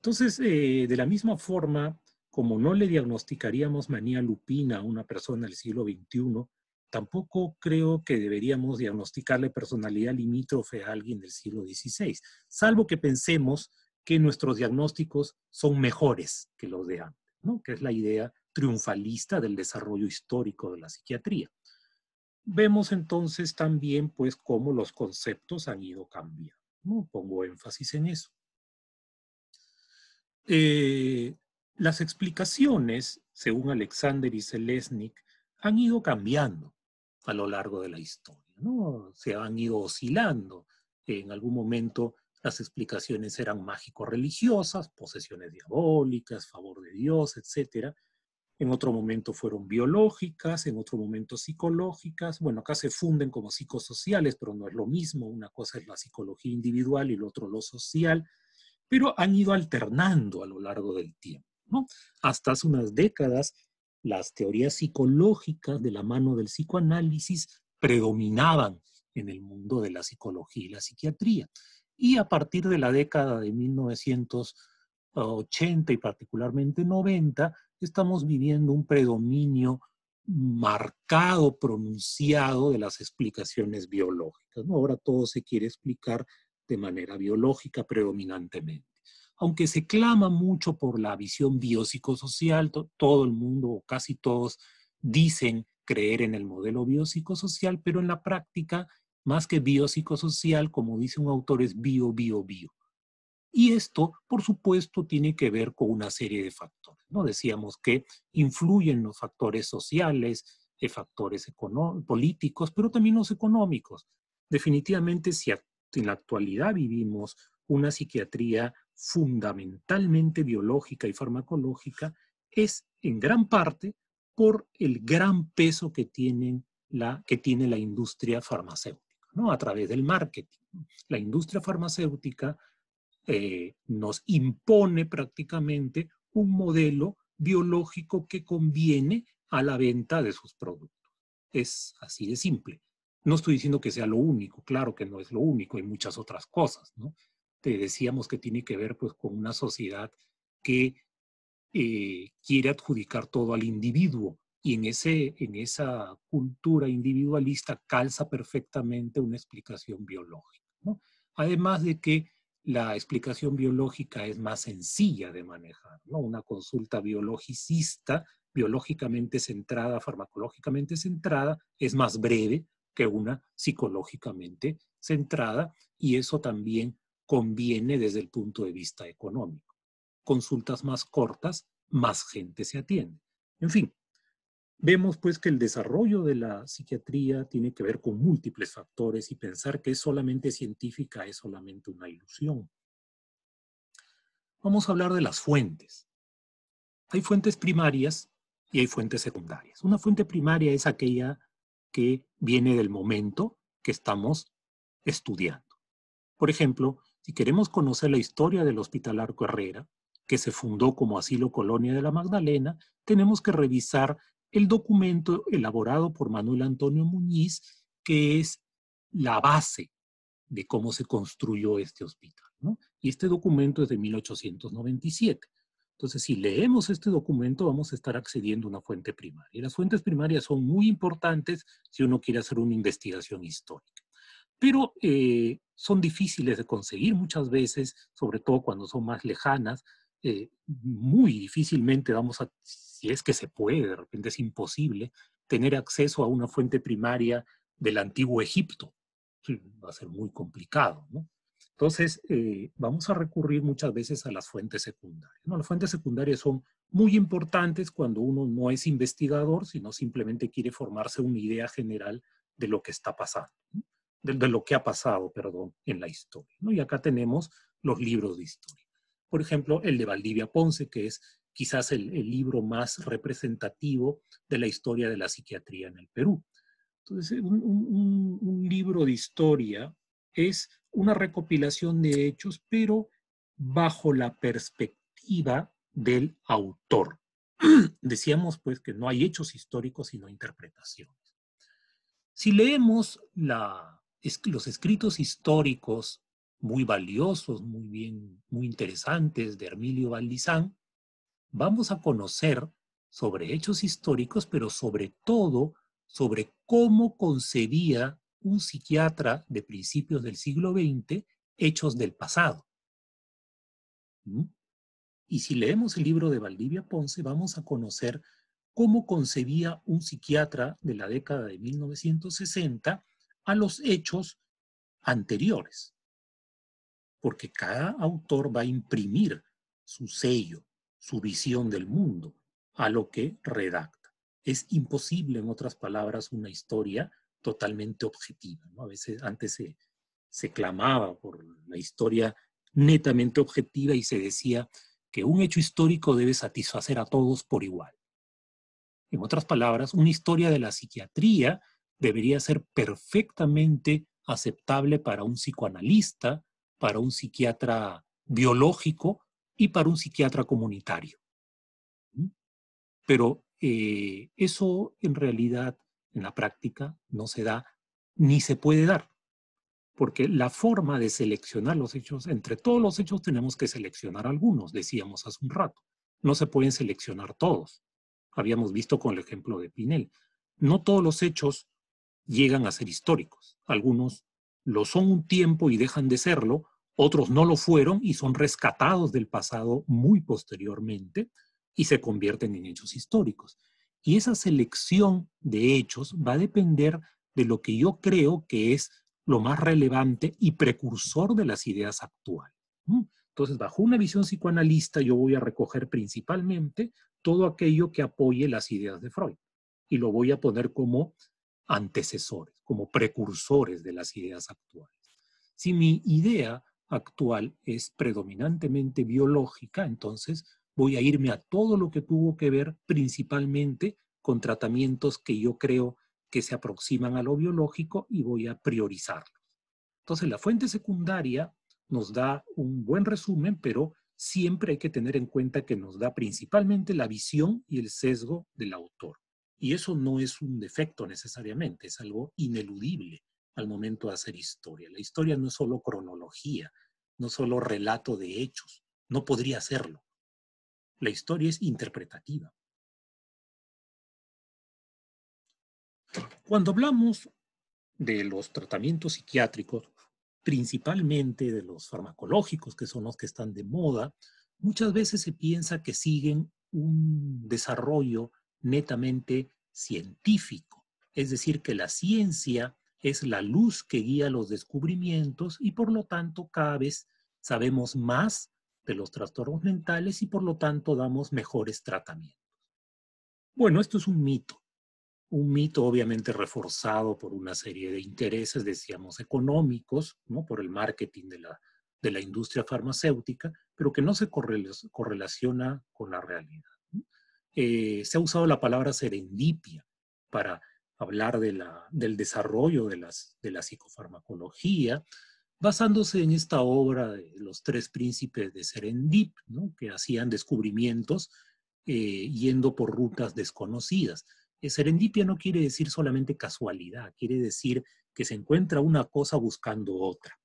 Entonces, eh, de la misma forma, como no le diagnosticaríamos manía lupina a una persona del siglo XXI, tampoco creo que deberíamos diagnosticarle personalidad limítrofe a alguien del siglo XVI, salvo que pensemos que nuestros diagnósticos son mejores que los de antes, ¿no? que es la idea triunfalista del desarrollo histórico de la psiquiatría. Vemos entonces también pues cómo los conceptos han ido cambiando. Pongo énfasis en eso. Eh, las explicaciones, según Alexander y Selesnik, han ido cambiando a lo largo de la historia, ¿no? Se han ido oscilando. En algún momento las explicaciones eran mágico-religiosas, posesiones diabólicas, favor de Dios, etc en otro momento fueron biológicas, en otro momento psicológicas, bueno, acá se funden como psicosociales, pero no es lo mismo, una cosa es la psicología individual y el otro lo social, pero han ido alternando a lo largo del tiempo, ¿no? Hasta hace unas décadas, las teorías psicológicas de la mano del psicoanálisis predominaban en el mundo de la psicología y la psiquiatría. Y a partir de la década de 1980 y particularmente 90, estamos viviendo un predominio marcado, pronunciado de las explicaciones biológicas. Ahora todo se quiere explicar de manera biológica predominantemente. Aunque se clama mucho por la visión biopsicosocial, todo el mundo o casi todos dicen creer en el modelo biopsicosocial, pero en la práctica, más que biopsicosocial, como dice un autor, es bio, bio, bio. Y esto, por supuesto, tiene que ver con una serie de factores. ¿no? Decíamos que influyen los factores sociales, de eh, factores políticos, pero también los económicos. Definitivamente, si en la actualidad vivimos una psiquiatría fundamentalmente biológica y farmacológica, es en gran parte por el gran peso que, que tiene la industria farmacéutica, ¿no? a través del marketing. La industria farmacéutica eh, nos impone prácticamente un modelo biológico que conviene a la venta de sus productos. Es así de simple. No estoy diciendo que sea lo único, claro que no es lo único, hay muchas otras cosas, ¿no? Te decíamos que tiene que ver pues con una sociedad que eh, quiere adjudicar todo al individuo y en, ese, en esa cultura individualista calza perfectamente una explicación biológica, ¿no? Además de que la explicación biológica es más sencilla de manejar, ¿no? Una consulta biologicista, biológicamente centrada, farmacológicamente centrada, es más breve que una psicológicamente centrada y eso también conviene desde el punto de vista económico. Consultas más cortas, más gente se atiende. En fin, Vemos pues que el desarrollo de la psiquiatría tiene que ver con múltiples factores y pensar que es solamente científica es solamente una ilusión. Vamos a hablar de las fuentes. Hay fuentes primarias y hay fuentes secundarias. Una fuente primaria es aquella que viene del momento que estamos estudiando. Por ejemplo, si queremos conocer la historia del Hospital Arco Herrera, que se fundó como asilo colonia de la Magdalena, tenemos que revisar el documento elaborado por Manuel Antonio Muñiz, que es la base de cómo se construyó este hospital. Y este documento es de 1897. Entonces, si leemos este documento, vamos a estar accediendo a una fuente primaria. Y las fuentes primarias son muy importantes si uno quiere hacer una investigación histórica. Pero eh, son difíciles de conseguir muchas veces, sobre todo cuando son más lejanas, eh, muy difícilmente vamos a, si es que se puede, de repente es imposible, tener acceso a una fuente primaria del antiguo Egipto. Va a ser muy complicado, ¿no? Entonces, eh, vamos a recurrir muchas veces a las fuentes secundarias. Las fuentes secundarias son muy importantes cuando uno no es investigador, sino simplemente quiere formarse una idea general de lo que está pasando, de, de, lo que ha pasado, perdón, en la historia. ¿no? Y acá tenemos los libros de historia por ejemplo, el de Valdivia Ponce, que es quizás el, libro más representativo de la historia de la psiquiatría en el Perú. Entonces, un, libro de historia es una recopilación de hechos, pero bajo la perspectiva del autor. Decíamos pues que no hay hechos históricos sino interpretaciones. Si leemos los escritos históricos muy valiosos, muy bien, muy interesantes de Hermilio Valdizán, vamos a conocer sobre hechos históricos, pero sobre todo sobre cómo concebía un psiquiatra de principios del siglo XX hechos del pasado. ¿Mm? Y si leemos el libro de Valdivia Ponce, vamos a conocer cómo concebía un psiquiatra de la década de 1960 a los hechos anteriores porque cada autor va a imprimir su sello, su visión del mundo a lo que redacta. Es imposible, en otras palabras, una historia totalmente objetiva. A veces antes se, se clamaba por la historia netamente objetiva y se decía que un hecho histórico debe satisfacer a todos por igual. En otras palabras, una historia de la psiquiatría debería ser perfectamente aceptable para un psicoanalista, para un psiquiatra biológico y para un psiquiatra comunitario. ¿Mm? Pero eh, eso en realidad en la práctica no se da ni se puede dar, porque la forma de seleccionar los hechos, entre todos los hechos tenemos que seleccionar algunos, decíamos hace un rato, no se pueden seleccionar todos. Habíamos visto con el ejemplo de Pinel, no todos los hechos llegan a ser históricos, algunos lo son un tiempo y dejan de serlo, otros no lo fueron y son rescatados del pasado muy posteriormente y se convierten en hechos históricos. Y esa selección de hechos va a depender de lo que yo creo que es lo más relevante y precursor de las ideas actuales. Entonces, bajo una visión psicoanalista, yo voy a recoger principalmente todo aquello que apoye las ideas de Freud y lo voy a poner como antecesores, como precursores de las ideas actuales. Si mi idea actual es predominantemente biológica, entonces voy a irme a todo lo que tuvo que ver principalmente con tratamientos que yo creo que se aproximan a lo biológico y voy a priorizarlos. Entonces la fuente secundaria nos da un buen resumen, pero siempre hay que tener en cuenta que nos da principalmente la visión y el sesgo del autor. Y eso no es un defecto necesariamente, es algo ineludible al momento de hacer historia. La historia no es solo cronología, no solo relato de hechos, no podría serlo. La historia es interpretativa. Cuando hablamos de los tratamientos psiquiátricos, principalmente de los farmacológicos, que son los que están de moda, muchas veces se piensa que siguen un desarrollo netamente científico, es decir, que la ciencia es la luz que guía los descubrimientos y por lo tanto cada vez sabemos más de los trastornos mentales y por lo tanto damos mejores tratamientos. Bueno, esto es un mito, un mito obviamente reforzado por una serie de intereses, decíamos, económicos, ¿no? por el marketing de la, de la industria farmacéutica, pero que no se correlaciona con la realidad. Eh, se ha usado la palabra serendipia para hablar del desarrollo de, la psicofarmacología, basándose en esta obra de los tres príncipes de Serendip, que hacían descubrimientos eh, yendo por rutas desconocidas. Eh, serendipia no quiere decir solamente casualidad, quiere decir que se encuentra una cosa buscando otra.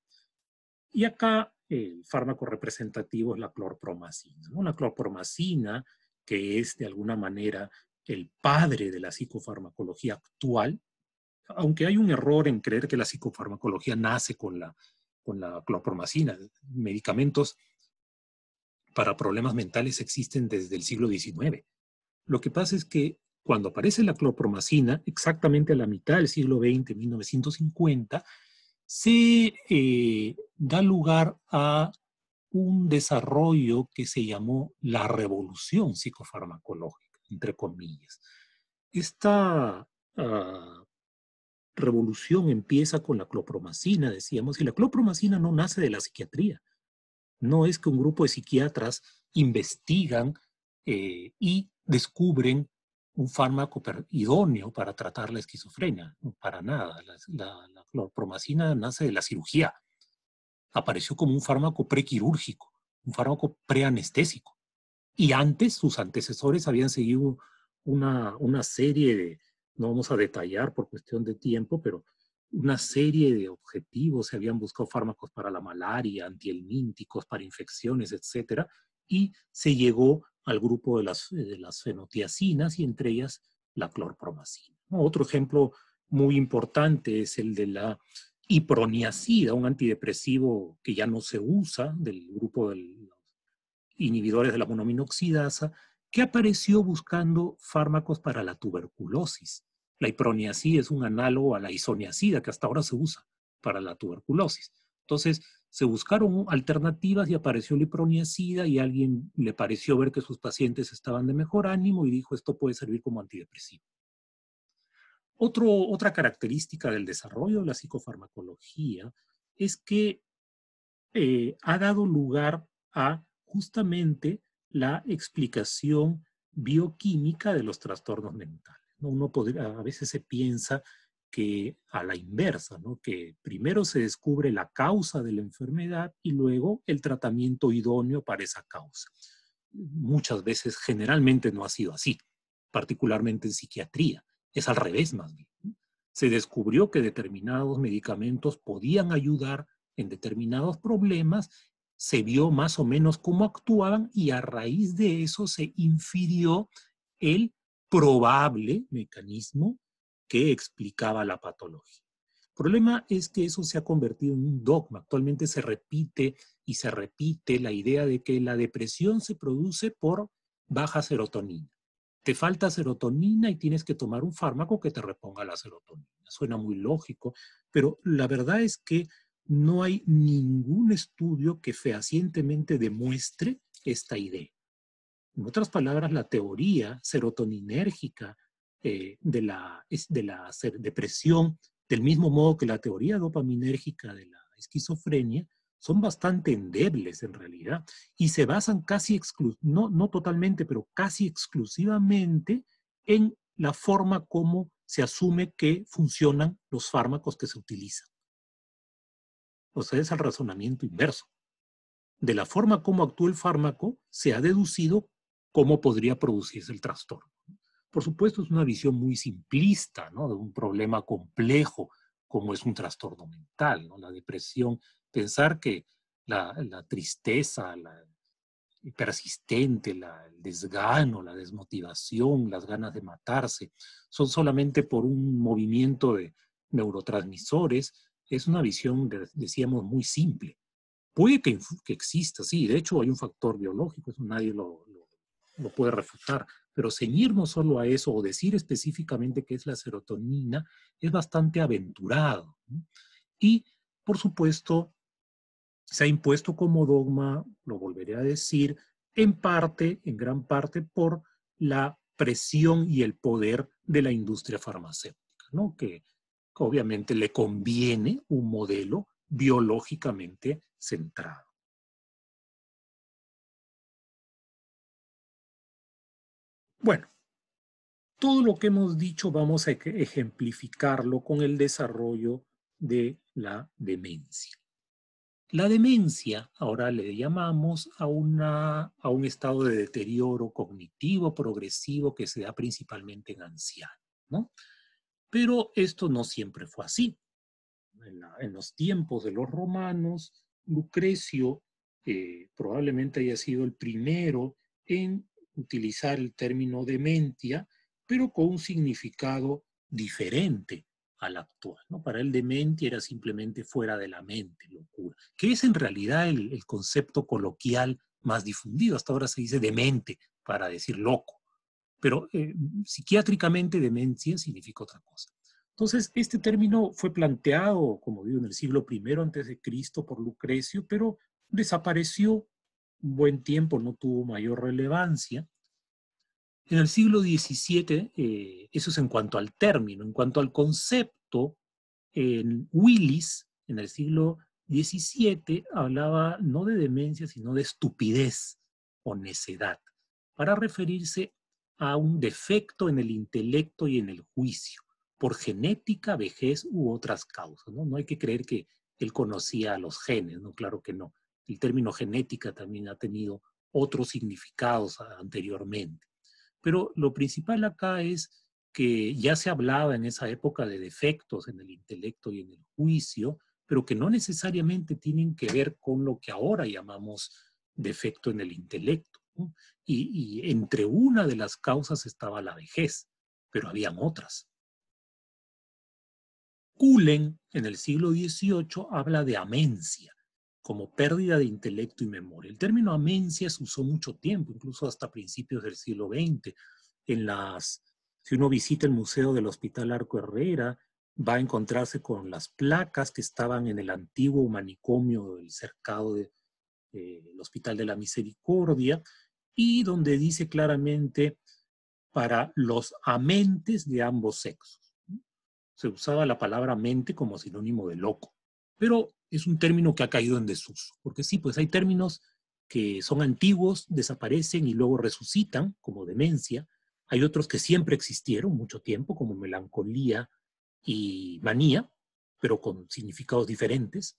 Y acá el fármaco representativo es la clorpromacina. ¿no? La clorpromacina que es de alguna manera el padre de la psicofarmacología actual, aunque hay un error en creer que la psicofarmacología nace con la, con la medicamentos para problemas mentales existen desde el siglo XIX. Lo que pasa es que cuando aparece la clopromacina exactamente a la mitad del siglo XX, 1950, se eh, da lugar a un desarrollo que se llamó la revolución psicofarmacológica, entre comillas. Esta ah, revolución empieza con la clopromacina, decíamos, y la clopromacina no nace de la psiquiatría. No es que un grupo de psiquiatras investigan eh, y descubren un fármaco idóneo para tratar la esquizofrenia, para nada. la clopromacina nace de la cirugía, apareció como un fármaco prequirúrgico, un fármaco preanestésico. Y antes sus antecesores habían seguido una, una serie de, no vamos a detallar por cuestión de tiempo, pero una serie de objetivos, se habían buscado fármacos para la malaria, antihelmínticos, para infecciones, etcétera, y se llegó al grupo de las, de las fenotiacinas y entre ellas la clorpromacina. Otro ejemplo muy importante es el de la iproniacida, un antidepresivo que ya no se usa, del grupo de los inhibidores de la monominoxidasa, que apareció buscando fármacos para la tuberculosis. La iproniacida es un análogo a la isoniacida que hasta ahora se usa para la tuberculosis. Entonces, se buscaron alternativas y apareció la iproniacida y alguien le pareció ver que sus pacientes estaban de mejor ánimo y dijo, esto puede servir como antidepresivo otra característica del desarrollo de la psicofarmacología es que eh, ha dado lugar a justamente la explicación bioquímica de los trastornos mentales. a veces se piensa que a la inversa, ¿no? que primero se descubre la causa de la enfermedad y luego el tratamiento idóneo para esa causa. Muchas veces generalmente no ha sido así, particularmente en psiquiatría es al revés más bien. Se descubrió que determinados medicamentos podían ayudar en determinados problemas, se vio más o menos cómo actuaban y a raíz de eso se infirió el probable mecanismo que explicaba la patología. El problema es que eso se ha convertido en un dogma. Actualmente se repite y se repite la idea de que la depresión se produce por baja serotonina te falta serotonina y tienes que tomar un fármaco que te reponga la serotonina. Suena muy lógico, pero la verdad es que no hay ningún estudio que fehacientemente demuestre esta idea. En otras palabras, la teoría serotoninérgica eh, de, la, de la depresión, del mismo modo que la teoría dopaminérgica de la esquizofrenia, son bastante endebles en realidad y se basan casi, exclusivamente, no, no totalmente, pero casi exclusivamente en la forma como se asume que funcionan los fármacos que se utilizan. O sea, es el razonamiento inverso. De la forma como actúa el fármaco, se ha deducido cómo podría producirse el trastorno. Por supuesto, es una visión muy simplista ¿no? de un problema complejo como es un trastorno mental. ¿no? La depresión pensar que la, tristeza la, persistente, el desgano, la desmotivación, las ganas de matarse, son solamente por un movimiento de neurotransmisores, es una visión, decíamos, muy simple. Puede que, exista, sí, de hecho hay un factor biológico, eso nadie lo, puede refutar, pero ceñirnos solo a eso o decir específicamente que es la serotonina es bastante aventurado. Y, por supuesto, se ha impuesto como dogma, lo volveré a decir, en parte, en gran parte, por la presión y el poder de la industria farmacéutica, ¿no? que obviamente le conviene un modelo biológicamente centrado. Bueno, todo lo que hemos dicho vamos a ejemplificarlo con el desarrollo de la demencia. La demencia, ahora le llamamos a, a un estado de deterioro cognitivo progresivo que se da principalmente en ancianos, Pero esto no siempre fue así. En, los tiempos de los romanos, Lucrecio eh, probablemente haya sido el primero en utilizar el término dementia, pero con un significado diferente ¿no? Para él demente era simplemente fuera de la mente, locura, que es en realidad el, concepto coloquial más difundido. Hasta ahora se dice demente para decir loco, pero eh, psiquiátricamente demencia significa otra cosa. Entonces, este término fue planteado, como digo, en el siglo I antes de Cristo por Lucrecio, pero desapareció un buen tiempo, no tuvo mayor relevancia. En el siglo XVII, eh, eso es en cuanto al término, en cuanto al concepto, en Willis, en el siglo XVII, hablaba no de demencia, sino de estupidez o necedad, para referirse a un defecto en el intelecto y en el juicio, por genética, vejez u otras causas. No, hay que creer que él conocía los genes, ¿no? claro que no. El término genética también ha tenido otros significados ah, anteriormente. Pero lo principal acá es que ya se hablaba en esa época de defectos en el intelecto y en el juicio, pero que no necesariamente tienen que ver con lo que ahora llamamos defecto en el intelecto. Y, entre una de las causas estaba la vejez, pero habían otras. Kulen, en el siglo XVIII, habla de amencia como pérdida de intelecto y memoria. El término amencia se usó mucho tiempo, incluso hasta principios del siglo XX. En las, si uno visita el Museo del Hospital Arco Herrera, va a encontrarse con las placas que estaban en el antiguo manicomio del cercado del eh, Hospital de la Misericordia y donde dice claramente para los amentes de ambos sexos. Se usaba la palabra mente como sinónimo de loco, pero es un término que ha caído en desuso, porque sí, pues hay términos que son antiguos, desaparecen y luego resucitan, como demencia. Hay otros que siempre existieron mucho tiempo, como melancolía y manía, pero con significados diferentes.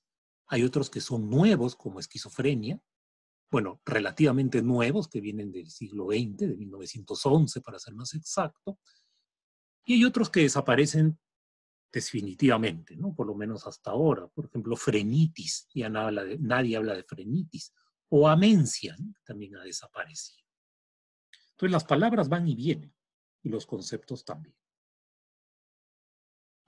Hay otros que son nuevos, como esquizofrenia, bueno, relativamente nuevos, que vienen del siglo XX, de 1911 para ser más exacto. Y hay otros que desaparecen definitivamente, ¿no? por lo menos hasta ahora. Por ejemplo, frenitis, ya nadie habla de frenitis, o amencia, también ha desaparecido. Entonces las palabras van y vienen, y los conceptos también.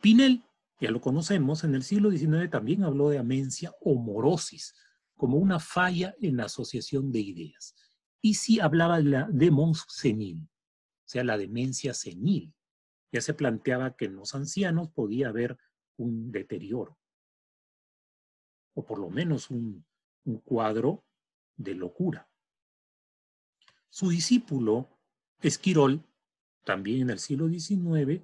Pinel, ya lo conocemos, en el siglo XIX también habló de amencia o morosis, como una falla en la asociación de ideas. Y sí hablaba de la demons senil, o sea, la demencia senil, ya se planteaba que en los ancianos podía haber un deterioro, o por lo menos un, cuadro de locura. Su discípulo, Esquirol, también en el siglo XIX,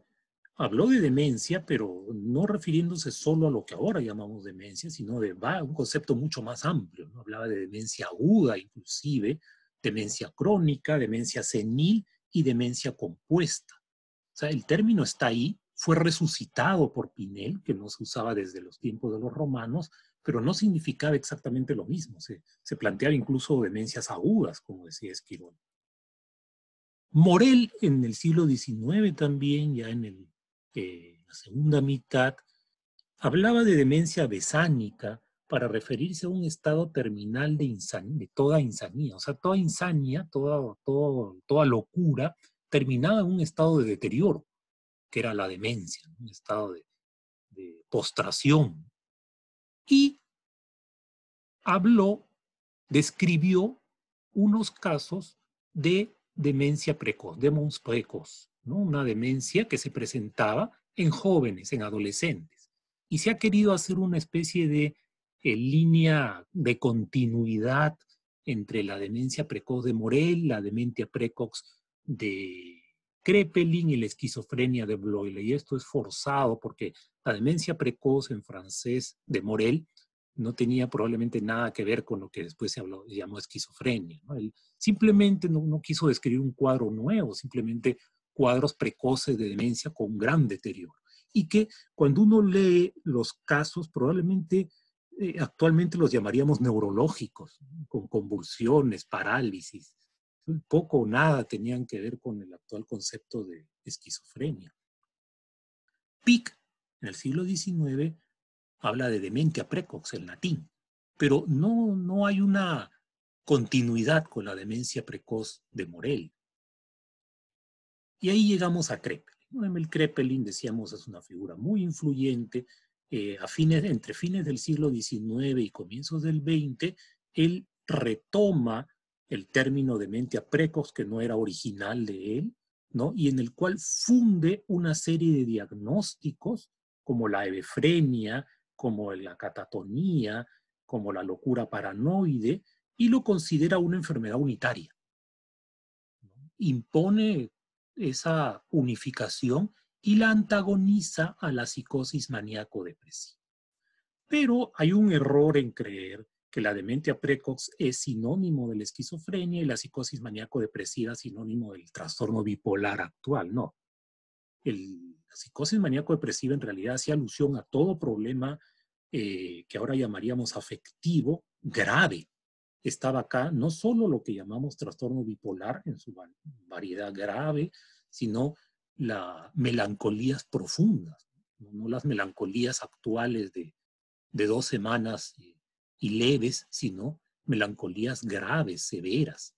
habló de demencia, pero no refiriéndose solo a lo que ahora llamamos demencia, sino de un concepto mucho más amplio. Hablaba de demencia aguda, inclusive, demencia crónica, demencia senil y demencia compuesta. O sea, el término está ahí, fue resucitado por Pinel, que no se usaba desde los tiempos de los romanos, pero no significaba exactamente lo mismo. Se, planteaba incluso demencias agudas, como decía Esquirón. Morel en el siglo XIX también, ya en eh, la segunda mitad, hablaba de demencia besánica para referirse a un estado terminal de, de toda insanía. O sea, toda insanía, toda locura terminaba en un estado de deterioro, que era la demencia, un estado de, postración. Y habló, describió unos casos de demencia precoz, de mons precoz, ¿no? una demencia que se presentaba en jóvenes, en adolescentes. Y se ha querido hacer una especie de eh, línea de continuidad entre la demencia precoz de Morel, la demencia precoz de Kreppelin y la esquizofrenia de Bloyle. Y esto es forzado porque la demencia precoz en francés de Morel no tenía probablemente nada que ver con lo que después se llamó esquizofrenia. simplemente no, quiso describir un cuadro nuevo, simplemente cuadros precoces de demencia con gran deterioro. Y que cuando uno lee los casos, probablemente eh, actualmente los llamaríamos neurológicos, con convulsiones, parálisis, poco o nada tenían que ver con el actual concepto de esquizofrenia. Pick, en el siglo XIX, habla de demencia precox en latín, pero no, no hay una continuidad con la demencia precoz de Morel. Y ahí llegamos a Kreppelin. Emil Kreppelin, decíamos, es una figura muy influyente. Eh, a fines, entre fines del siglo XIX y comienzos del XX, él retoma el término de a precoz, que no era original de él, y en el cual funde una serie de diagnósticos como la hebefrenia, como la catatonía, como la locura paranoide, y lo considera una enfermedad unitaria. Impone esa unificación y la antagoniza a la psicosis maníaco-depresiva. Pero hay un error en creer que la demencia precoz es sinónimo de la esquizofrenia y la psicosis maníaco-depresiva sinónimo del trastorno bipolar actual. No. El, la psicosis maníaco-depresiva en realidad hacía alusión a todo problema eh, que ahora llamaríamos afectivo grave. Estaba acá no solo lo que llamamos trastorno bipolar en su variedad grave, sino las melancolías profundas, no las melancolías actuales de, de dos semanas y leves, sino melancolías graves, severas.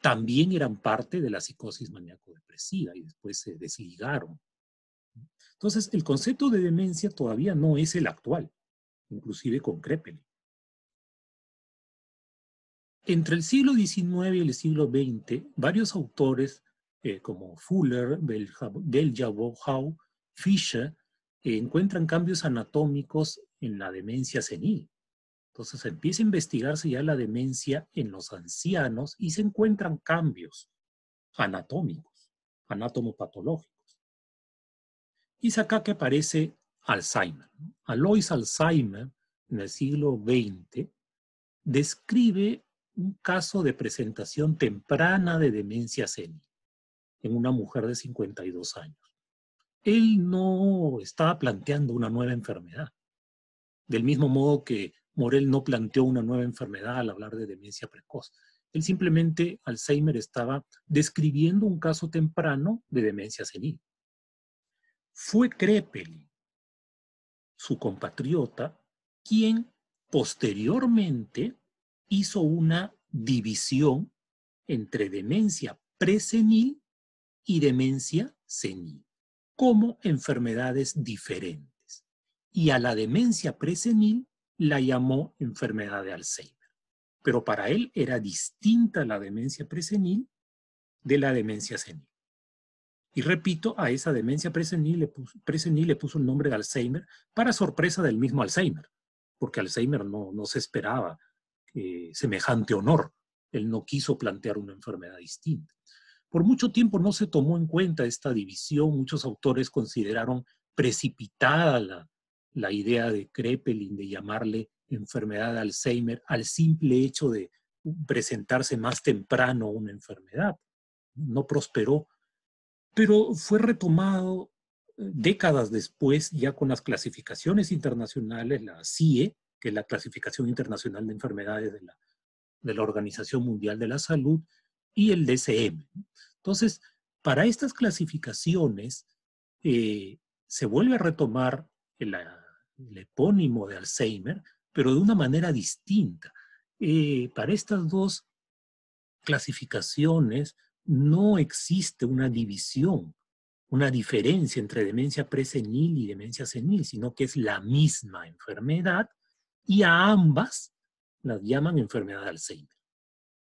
También eran parte de la psicosis maníaco-depresiva y después se desligaron. Entonces, el concepto de demencia todavía no es el actual, inclusive con Kreppel. Entre el siglo XIX y el siglo XX, varios autores eh, como Fuller, Deljavohau, Fischer, eh, encuentran cambios anatómicos en la demencia senil. Entonces empieza a investigarse ya la demencia en los ancianos y se encuentran cambios anatómicos, anatomopatológicos. Y es acá que aparece Alzheimer. Alois Alzheimer, en el siglo XX, describe un caso de presentación temprana de demencia senil en una mujer de 52 años. Él no estaba planteando una nueva enfermedad. Del mismo modo que Morel no planteó una nueva enfermedad al hablar de demencia precoz. Él simplemente, Alzheimer, estaba describiendo un caso temprano de demencia senil. Fue Crepeli, su compatriota, quien posteriormente hizo una división entre demencia presenil y demencia senil como enfermedades diferentes. Y a la demencia presenil la llamó enfermedad de Alzheimer. Pero para él era distinta la demencia presenil de la demencia senil. Y repito, a esa demencia presenil le puso, le puso el nombre de Alzheimer para sorpresa del mismo Alzheimer, porque Alzheimer no, no se esperaba eh, semejante honor. Él no quiso plantear una enfermedad distinta. Por mucho tiempo no se tomó en cuenta esta división, muchos autores consideraron precipitada la, la idea de Kreppelin de llamarle enfermedad de Alzheimer al simple hecho de presentarse más temprano una enfermedad. No prosperó, pero fue retomado eh, décadas después ya con las clasificaciones internacionales, la CIE, que es la clasificación internacional de enfermedades de la, de la Organización Mundial de la Salud, y el DCM. Entonces, para estas clasificaciones eh, se vuelve a retomar la, el epónimo de Alzheimer, pero de una manera distinta. Eh, para estas dos clasificaciones no existe una división, una diferencia entre demencia presenil y demencia senil, sino que es la misma enfermedad y a ambas las llaman enfermedad de Alzheimer.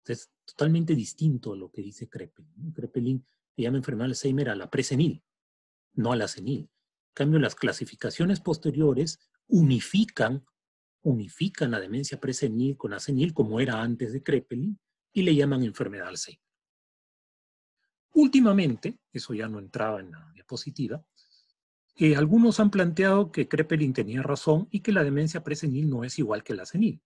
Es totalmente distinto a lo que dice Kreppelin. Kreppelin llama enfermedad de Alzheimer a la presenil, no a la senil cambio, las clasificaciones posteriores unifican, unifican la demencia presenil con la senil, como era antes de Kreppelin, y le llaman enfermedad Alzheimer. Últimamente, eso ya no entraba en la diapositiva, algunos han planteado que Kreppelin tenía razón y que la demencia presenil no es igual que la senil.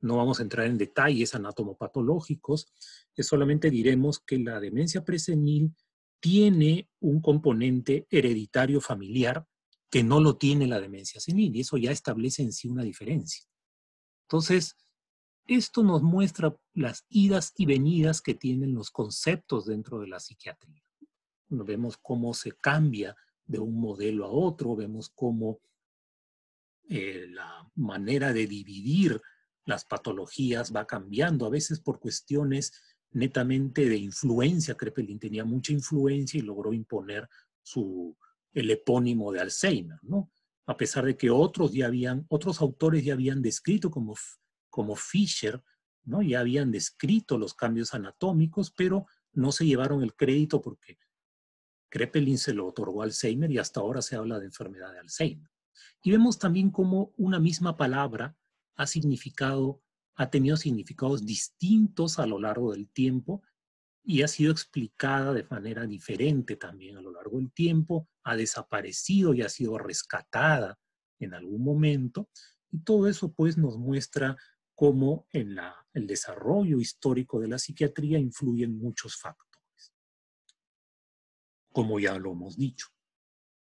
No vamos a entrar en detalles anatomopatológicos, solamente diremos que la demencia presenil tiene un componente hereditario familiar que no lo tiene la demencia senil, y eso ya establece en sí una diferencia. Entonces, esto nos muestra las idas y venidas que tienen los conceptos dentro de la psiquiatría. Vemos cómo se cambia de un modelo a otro, vemos cómo eh, la manera de dividir las patologías va cambiando, a veces por cuestiones netamente de influencia. Kreppelin tenía mucha influencia y logró imponer su, el epónimo de Alzheimer, ¿no? A pesar de que otros ya habían, otros autores ya habían descrito como, como Fischer, ¿no? Ya habían descrito los cambios anatómicos, pero no se llevaron el crédito porque Kreppelin se lo otorgó a Alzheimer y hasta ahora se habla de enfermedad de Alzheimer. Y vemos también cómo una misma palabra ha significado ha tenido significados distintos a lo largo del tiempo y ha sido explicada de manera diferente también a lo largo del tiempo, ha desaparecido y ha sido rescatada en algún momento. Y todo eso pues nos muestra cómo en el desarrollo histórico de la psiquiatría influyen muchos factores, como ya lo hemos dicho.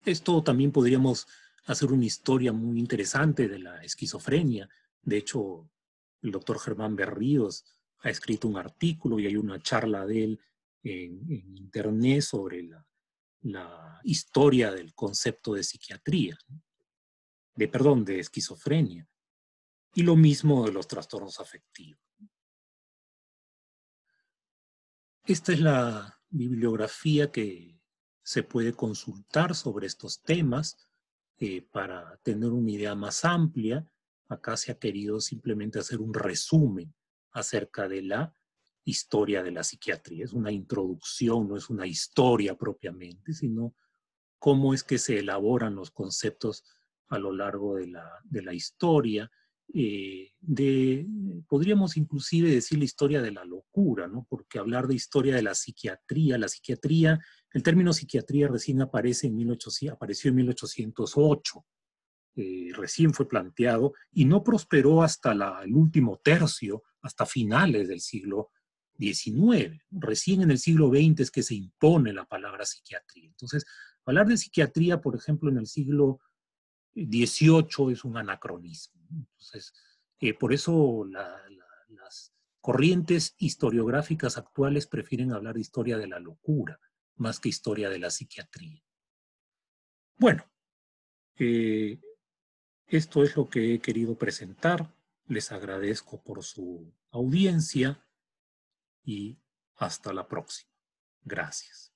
Esto también podríamos hacer una historia muy interesante de la esquizofrenia. De hecho, el doctor Germán Berríos ha escrito un artículo y hay una charla de él en, internet sobre la, historia del concepto de psiquiatría, de perdón, de esquizofrenia. Y lo mismo de los trastornos afectivos. Esta es la bibliografía que se puede consultar sobre estos temas eh, para tener una idea más amplia Acá se ha querido simplemente hacer un resumen acerca de la historia de la psiquiatría. Es una introducción, no es una historia propiamente, sino cómo es que se elaboran los conceptos a lo largo de la, historia, eh, de, podríamos inclusive decir la historia de la locura, ¿no? porque hablar de historia de la psiquiatría, la psiquiatría, el término psiquiatría recién aparece en apareció en 1808, eh, recién fue planteado y no prosperó hasta el último tercio, hasta finales del siglo XIX. Recién en el siglo XX es que se impone la palabra psiquiatría. Entonces, hablar de psiquiatría, por ejemplo, en el siglo XVIII es un anacronismo. Entonces, eh, por eso las corrientes historiográficas actuales prefieren hablar de historia de la locura más que historia de la psiquiatría. Bueno, eh, esto es lo que he querido presentar. Les agradezco por su audiencia y hasta la próxima. Gracias.